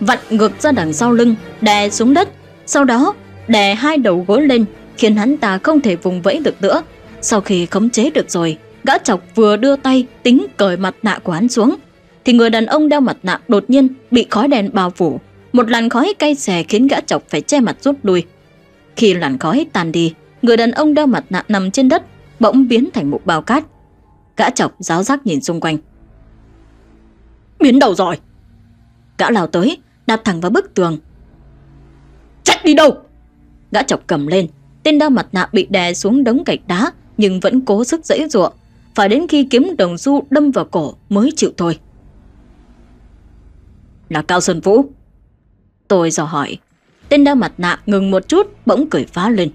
Speaker 1: vặn ngược ra đằng sau lưng, đè xuống đất, sau đó đè hai đầu gối lên, khiến hắn ta không thể vùng vẫy được nữa. Sau khi khống chế được rồi, gã chọc vừa đưa tay tính cởi mặt nạ của hắn xuống, thì người đàn ông đeo mặt nạ đột nhiên bị khói đèn bao phủ. Một làn khói cay xè khiến gã chọc phải che mặt rút lui. Khi làn khói tan đi, người đàn ông đeo mặt nạ nằm trên đất, bỗng biến thành một bao cát. Gã chọc giáo giác nhìn xung quanh, biến đầu rồi. Gã lao tới, đạp thẳng vào bức tường. Chết đi đâu! Gã chọc cầm lên, tên đeo mặt nạ bị đè xuống đống gạch đá nhưng vẫn cố sức dãy giụa Phải đến khi kiếm đồng du đâm vào cổ mới chịu thôi. Là Cao Sơn Vũ. Tôi dò hỏi. Tên đeo mặt nạ ngừng một chút bỗng cười phá lên.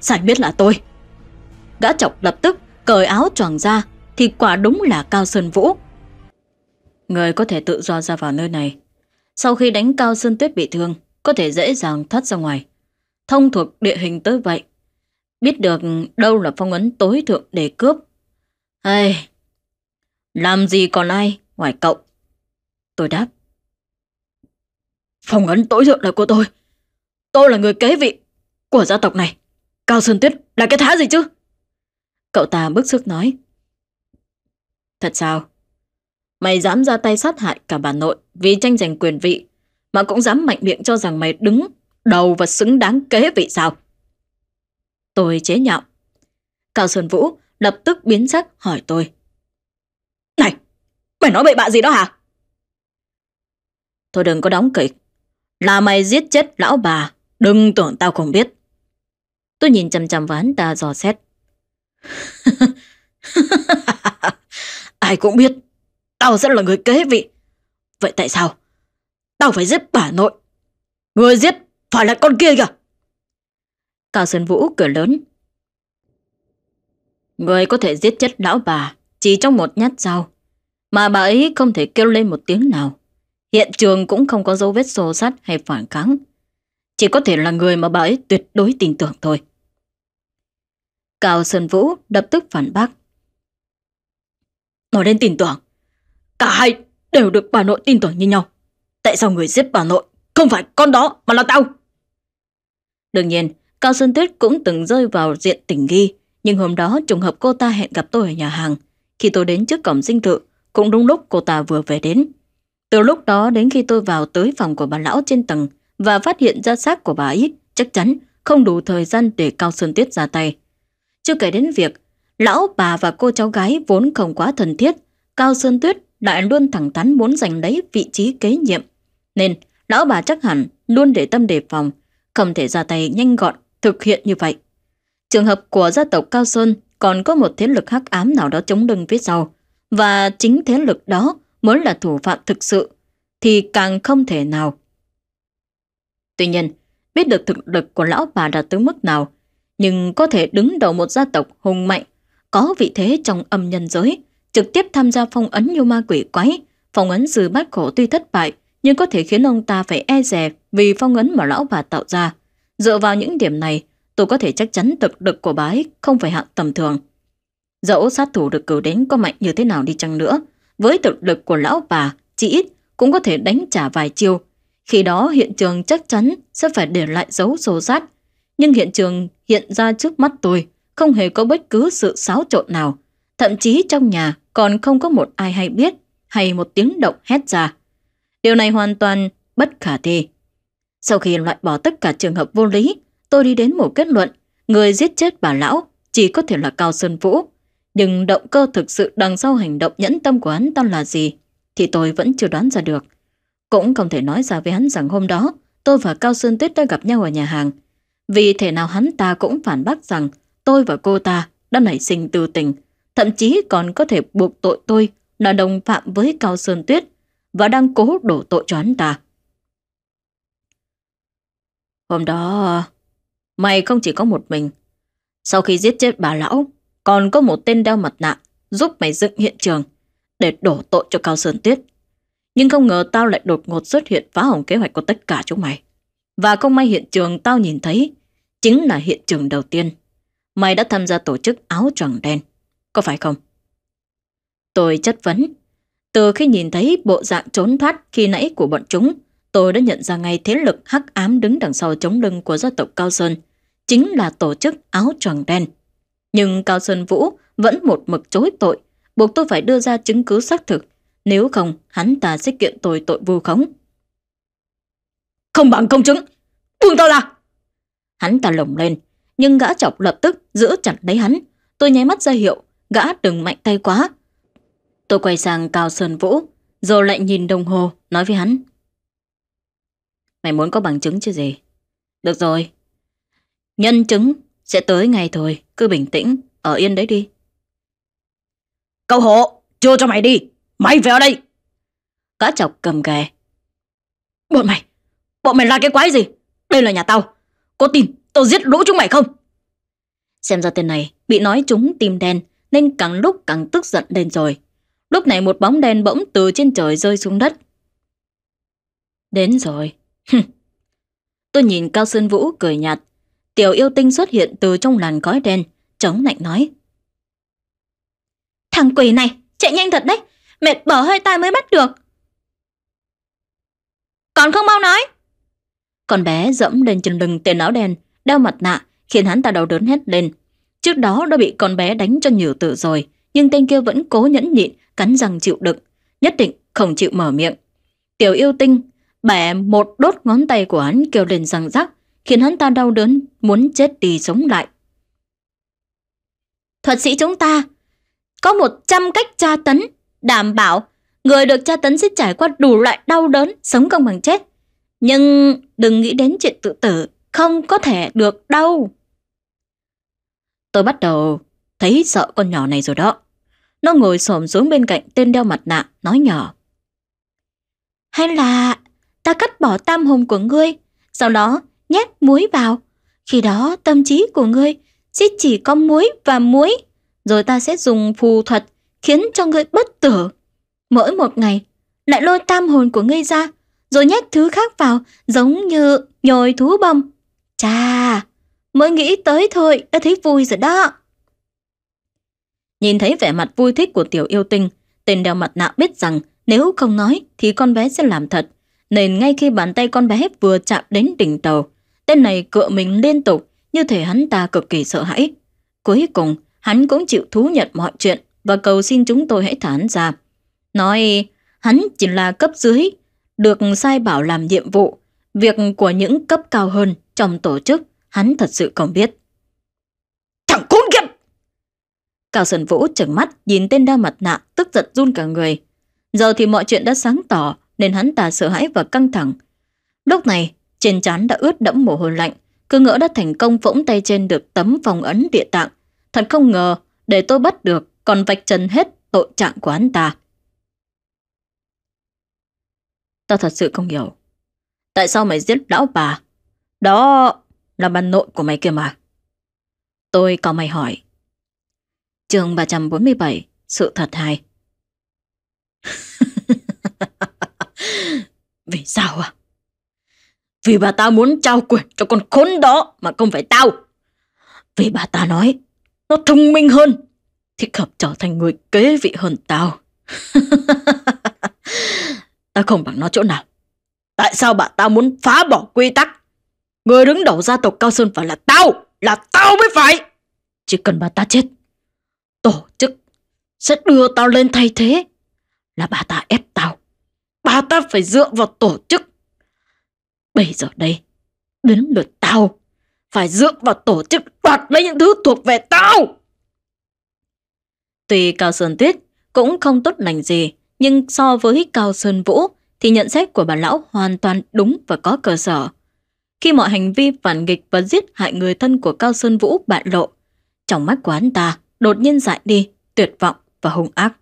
Speaker 1: Sài *laughs* biết là tôi. Gã chọc lập tức cởi áo choàng ra thì quả đúng là Cao Sơn Vũ. Người có thể tự do ra vào nơi này. Sau khi đánh Cao Sơn Tuyết bị thương, có thể dễ dàng thoát ra ngoài. Thông thuộc địa hình tới vậy. Biết được đâu là phong ấn tối thượng để cướp. Ây, làm gì còn ai ngoài cậu? Tôi đáp. Phong ấn tối thượng là của tôi. Tôi là người kế vị của gia tộc này. Cao Sơn Tuyết là cái thá gì chứ? Cậu ta bức xúc nói. Thật sao? Mày dám ra tay sát hại cả bà nội vì tranh giành quyền vị, mà cũng dám mạnh miệng cho rằng mày đứng đầu và xứng đáng kế vị sao? Tôi chế nhạo. Cao Sơn Vũ lập tức biến sắc hỏi tôi. Này, mày nói bậy bạ gì đó hả? Thôi đừng có đóng kịch. Là mày giết chết lão bà, đừng tưởng tao không biết. Tôi nhìn chằm chằm vào hắn ta dò xét. *laughs* Ai cũng biết, tao sẽ là người kế vị. Vậy tại sao? Tao phải giết bà nội. Người giết phải là con kia kìa. Cao Sơn Vũ cười lớn. Người có thể giết chết lão bà chỉ trong một nhát dao. Mà bà ấy không thể kêu lên một tiếng nào. Hiện trường cũng không có dấu vết xô sát hay phản kháng. Chỉ có thể là người mà bà ấy tuyệt đối tin tưởng thôi. Cao Sơn Vũ đập tức phản bác nói nên tin tưởng. Cả hai đều được bà nội tin tưởng như nhau. Tại sao người giết bà nội không phải con đó mà là tao? Đương nhiên, Cao Xuân Tuyết cũng từng rơi vào diện tình nghi. Nhưng hôm đó trùng hợp cô ta hẹn gặp tôi ở nhà hàng. Khi tôi đến trước cổng dinh thự, cũng đúng lúc cô ta vừa về đến. Từ lúc đó đến khi tôi vào tới phòng của bà lão trên tầng và phát hiện ra xác của bà ít, chắc chắn không đủ thời gian để Cao Xuân Tuyết ra tay. Chưa kể đến việc Lão bà và cô cháu gái vốn không quá thân thiết, Cao Sơn Tuyết lại luôn thẳng thắn muốn giành lấy vị trí kế nhiệm. Nên, lão bà chắc hẳn luôn để tâm đề phòng, không thể ra tay nhanh gọn, thực hiện như vậy. Trường hợp của gia tộc Cao Sơn còn có một thế lực hắc ám nào đó chống lưng phía sau, và chính thế lực đó mới là thủ phạm thực sự, thì càng không thể nào. Tuy nhiên, biết được thực lực của lão bà đạt tới mức nào, nhưng có thể đứng đầu một gia tộc hùng mạnh có vị thế trong âm nhân giới, trực tiếp tham gia phong ấn yêu ma quỷ quái. Phong ấn dư bát khổ tuy thất bại, nhưng có thể khiến ông ta phải e dè vì phong ấn mà lão bà tạo ra. Dựa vào những điểm này, tôi có thể chắc chắn thực lực của bái không phải hạng tầm thường. Dẫu sát thủ được cử đến có mạnh như thế nào đi chăng nữa, với thực lực của lão bà, chỉ ít cũng có thể đánh trả vài chiêu. Khi đó hiện trường chắc chắn sẽ phải để lại dấu sổ sát. Nhưng hiện trường hiện ra trước mắt tôi không hề có bất cứ sự xáo trộn nào. Thậm chí trong nhà còn không có một ai hay biết hay một tiếng động hét ra. Điều này hoàn toàn bất khả thi. Sau khi loại bỏ tất cả trường hợp vô lý, tôi đi đến một kết luận người giết chết bà lão chỉ có thể là Cao Sơn Vũ. Nhưng động cơ thực sự đằng sau hành động nhẫn tâm của hắn ta là gì thì tôi vẫn chưa đoán ra được. Cũng không thể nói ra với hắn rằng hôm đó tôi và Cao Sơn Tuyết đã gặp nhau ở nhà hàng. Vì thể nào hắn ta cũng phản bác rằng tôi và cô ta đã nảy sinh tư tình, thậm chí còn có thể buộc tội tôi là đồng phạm với Cao Sơn Tuyết và đang cố đổ tội cho hắn ta. Hôm đó, mày không chỉ có một mình. Sau khi giết chết bà lão, còn có một tên đeo mặt nạ giúp mày dựng hiện trường để đổ tội cho Cao Sơn Tuyết. Nhưng không ngờ tao lại đột ngột xuất hiện phá hỏng kế hoạch của tất cả chúng mày. Và không may hiện trường tao nhìn thấy chính là hiện trường đầu tiên mày đã tham gia tổ chức áo tròn đen, có phải không? Tôi chất vấn. Từ khi nhìn thấy bộ dạng trốn thoát khi nãy của bọn chúng, tôi đã nhận ra ngay thế lực hắc ám đứng đằng sau chống lưng của gia tộc Cao Sơn, chính là tổ chức áo tròn đen. Nhưng Cao Sơn Vũ vẫn một mực chối tội, buộc tôi phải đưa ra chứng cứ xác thực, nếu không hắn ta sẽ kiện tôi tội vu khống. Không bằng công chứng, buông tao ra! Hắn ta lồng lên, nhưng gã chọc lập tức giữ chặt lấy hắn. Tôi nháy mắt ra hiệu, gã đừng mạnh tay quá. Tôi quay sang Cao Sơn Vũ, rồi lại nhìn đồng hồ, nói với hắn. Mày muốn có bằng chứng chứ gì? Được rồi. Nhân chứng sẽ tới ngày thôi, cứ bình tĩnh, ở yên đấy đi. Cậu hộ, chưa cho mày đi, mày về ở đây. gã chọc cầm kè. Bọn mày, bọn mày là cái quái gì? Đây là nhà tao, có tin tao giết lũ chúng mày không? Xem ra tên này bị nói chúng tim đen nên càng lúc càng tức giận lên rồi. Lúc này một bóng đen bỗng từ trên trời rơi xuống đất. Đến rồi. Tôi nhìn Cao Sơn Vũ cười nhạt. Tiểu yêu tinh xuất hiện từ trong làn khói đen, chống lạnh nói. Thằng quỷ này, chạy nhanh thật đấy, mệt bỏ hơi tai mới bắt được. Còn không mau nói. Con bé dẫm lên chân lưng tên áo đen, đeo mặt nạ, khiến hắn ta đau đớn hét lên. Trước đó đã bị con bé đánh cho nhiều tự rồi, nhưng tên kia vẫn cố nhẫn nhịn, cắn răng chịu đựng, nhất định không chịu mở miệng. Tiểu yêu tinh, bẻ một đốt ngón tay của hắn kêu lên răng rắc, khiến hắn ta đau đớn, muốn chết đi sống lại. Thuật sĩ chúng ta có một trăm cách tra tấn, đảm bảo người được tra tấn sẽ trải qua đủ loại đau đớn, sống không bằng chết. Nhưng đừng nghĩ đến chuyện tự tử, không có thể được đâu. Tôi bắt đầu thấy sợ con nhỏ này rồi đó. Nó ngồi xổm xuống bên cạnh tên đeo mặt nạ, nói nhỏ. Hay là ta cắt bỏ tam hồn của ngươi, sau đó nhét muối vào. Khi đó tâm trí của ngươi sẽ chỉ có muối và muối, rồi ta sẽ dùng phù thuật khiến cho ngươi bất tử. Mỗi một ngày, lại lôi tam hồn của ngươi ra, rồi nhét thứ khác vào giống như nhồi thú bông. Chà, mới nghĩ tới thôi đã thấy vui rồi đó. Nhìn thấy vẻ mặt vui thích của tiểu yêu tinh, tên đeo mặt nạ biết rằng nếu không nói thì con bé sẽ làm thật. Nên ngay khi bàn tay con bé vừa chạm đến đỉnh tàu, tên này cựa mình liên tục như thể hắn ta cực kỳ sợ hãi. Cuối cùng, hắn cũng chịu thú nhận mọi chuyện và cầu xin chúng tôi hãy thả hắn ra. Nói hắn chỉ là cấp dưới được sai bảo làm nhiệm vụ, việc của những cấp cao hơn trong tổ chức, hắn thật sự không biết. Thằng khốn kiếp! Cao Sơn Vũ trừng mắt nhìn tên đeo mặt nạ, tức giận run cả người. Giờ thì mọi chuyện đã sáng tỏ, nên hắn ta sợ hãi và căng thẳng. Lúc này, trên trán đã ướt đẫm mồ hôi lạnh, cứ ngỡ đã thành công vỗng tay trên được tấm phòng ấn địa tạng. Thật không ngờ, để tôi bắt được, còn vạch trần hết tội trạng của hắn ta. Tao thật sự không hiểu. Tại sao mày giết lão bà? Đó là bà nội của mày kia mà. Tôi có mày hỏi. chương 347, sự thật hay. *laughs* Vì sao à? Vì bà ta muốn trao quyền cho con khốn đó mà không phải tao. Vì bà ta nói nó thông minh hơn, thích hợp trở thành người kế vị hơn tao. *laughs* Ta không bằng nó chỗ nào. Tại sao bà ta muốn phá bỏ quy tắc? Người đứng đầu gia tộc Cao Sơn phải là tao, là tao mới phải. Chỉ cần bà ta chết, tổ chức sẽ đưa tao lên thay thế. Là bà ta ép tao. Bà ta phải dựa vào tổ chức. Bây giờ đây, đến lượt tao phải dựa vào tổ chức đoạt lấy những thứ thuộc về tao. Tuy Cao Sơn Tuyết cũng không tốt lành gì nhưng so với Cao Sơn Vũ thì nhận xét của bà lão hoàn toàn đúng và có cơ sở. Khi mọi hành vi phản nghịch và giết hại người thân của Cao Sơn Vũ bại lộ, trong mắt của anh ta đột nhiên dại đi, tuyệt vọng và hung ác.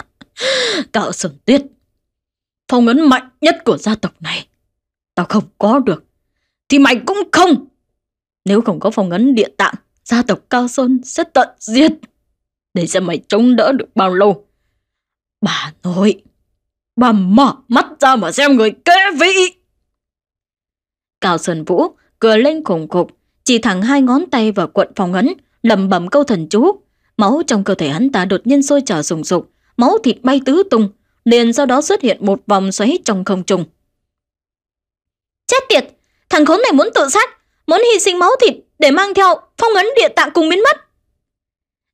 Speaker 1: *laughs* Cao Sơn Tuyết, phong ấn mạnh nhất của gia tộc này, tao không có được, thì mày cũng không. Nếu không có phong ấn địa tạng, gia tộc Cao Sơn sẽ tận diệt để xem mày chống đỡ được bao lâu. Bà nội, bà mở mắt ra mà xem người kế vị. Cao Sơn Vũ cười lên khủng khục, chỉ thẳng hai ngón tay vào quận phòng ấn, lầm bầm câu thần chú. Máu trong cơ thể hắn ta đột nhiên sôi trào sùng sục, máu thịt bay tứ tung, liền sau đó xuất hiện một vòng xoáy trong không trung. Chết tiệt, thằng khốn này muốn tự sát, muốn hy sinh máu thịt để mang theo phong ấn địa tạng cùng biến mất.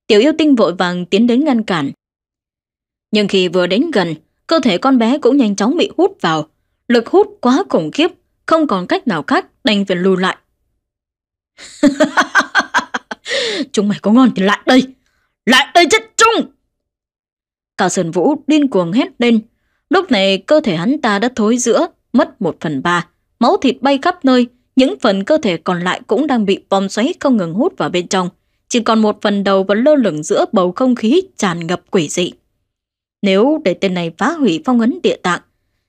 Speaker 1: Tiểu yêu tinh vội vàng tiến đến ngăn cản. Nhưng khi vừa đến gần, cơ thể con bé cũng nhanh chóng bị hút vào. Lực hút quá khủng khiếp, không còn cách nào khác đành phải lùi lại. *laughs* chúng mày có ngon thì lại đây, lại đây chết chung! Cao sơn vũ điên cuồng hét lên. Lúc này cơ thể hắn ta đã thối giữa, mất một phần ba. Máu thịt bay khắp nơi, những phần cơ thể còn lại cũng đang bị bom xoáy không ngừng hút vào bên trong chỉ còn một phần đầu vẫn lơ lửng giữa bầu không khí tràn ngập quỷ dị. Nếu để tên này phá hủy phong ấn địa tạng,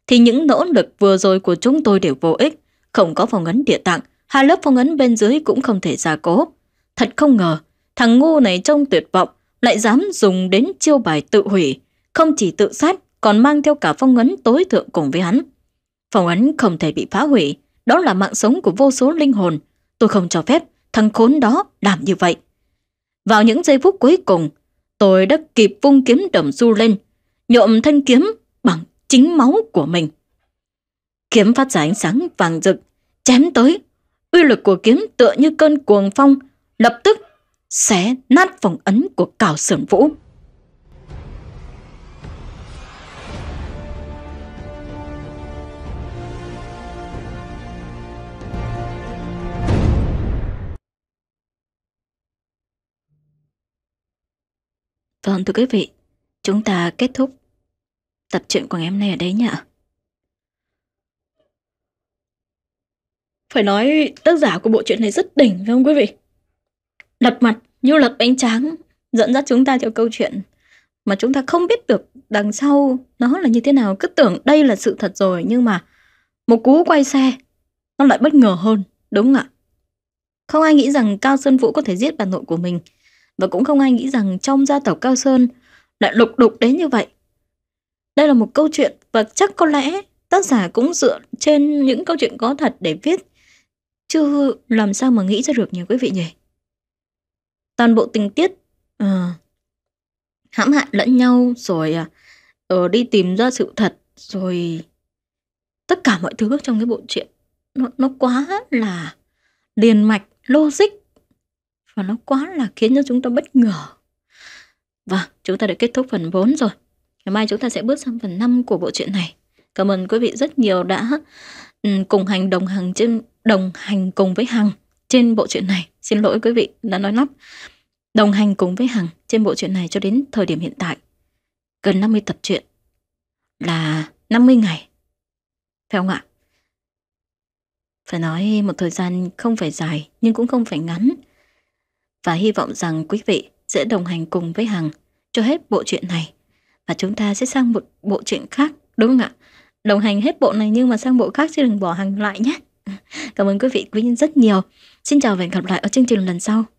Speaker 1: thì những nỗ lực vừa rồi của chúng tôi đều vô ích. Không có phong ấn địa tạng, hai lớp phong ấn bên dưới cũng không thể gia cố. Thật không ngờ, thằng ngu này trông tuyệt vọng, lại dám dùng đến chiêu bài tự hủy, không chỉ tự sát còn mang theo cả phong ấn tối thượng cùng với hắn. Phong ấn không thể bị phá hủy, đó là mạng sống của vô số linh hồn. Tôi không cho phép thằng khốn đó làm như vậy. Vào những giây phút cuối cùng, tôi đã kịp vung kiếm đầm du lên, nhộm thân kiếm bằng chính máu của mình. Kiếm phát ra ánh sáng vàng rực, chém tới. Uy lực của kiếm tựa như cơn cuồng phong, lập tức xé nát phòng ấn của cào sườn vũ. Vâng thưa quý vị, chúng ta kết thúc tập truyện của ngày hôm nay ở đấy nhỉ? Phải nói tác giả của bộ truyện này rất đỉnh phải không quý vị? Lật mặt như lật bánh tráng dẫn dắt chúng ta theo câu chuyện mà chúng ta không biết được đằng sau nó là như thế nào. Cứ tưởng đây là sự thật rồi nhưng mà một cú quay xe nó lại bất ngờ hơn, đúng không ạ? Không ai nghĩ rằng Cao Sơn Vũ có thể giết bà nội của mình và cũng không ai nghĩ rằng trong gia tộc Cao Sơn lại lục đục đến như vậy. Đây là một câu chuyện và chắc có lẽ tác giả cũng dựa trên những câu chuyện có thật để viết, chứ làm sao mà nghĩ ra được nhỉ quý vị nhỉ? Toàn bộ tình tiết uh, hãm hại lẫn nhau rồi uh, đi tìm ra sự thật rồi tất cả mọi thứ trong cái bộ truyện nó, nó quá là liền mạch logic và nó quá là khiến cho chúng ta bất ngờ. Và vâng, chúng ta đã kết thúc phần 4 rồi. Ngày mai chúng ta sẽ bước sang phần 5 của bộ truyện này. Cảm ơn quý vị rất nhiều đã ừ, cùng hành đồng hành trên đồng hành cùng với Hằng trên bộ truyện này. Xin lỗi quý vị đã nói lắp. Đồng hành cùng với Hằng trên bộ truyện này cho đến thời điểm hiện tại. Gần 50 tập truyện là 50 ngày. Phải không ạ? Phải nói một thời gian không phải dài nhưng cũng không phải ngắn và hy vọng rằng quý vị sẽ đồng hành cùng với Hằng cho hết bộ truyện này và chúng ta sẽ sang một bộ truyện khác đúng không ạ? Đồng hành hết bộ này nhưng mà sang bộ khác chứ đừng bỏ Hằng lại nhé. *laughs* Cảm ơn quý vị quý nhân rất nhiều. Xin chào và hẹn gặp lại ở chương trình lần sau.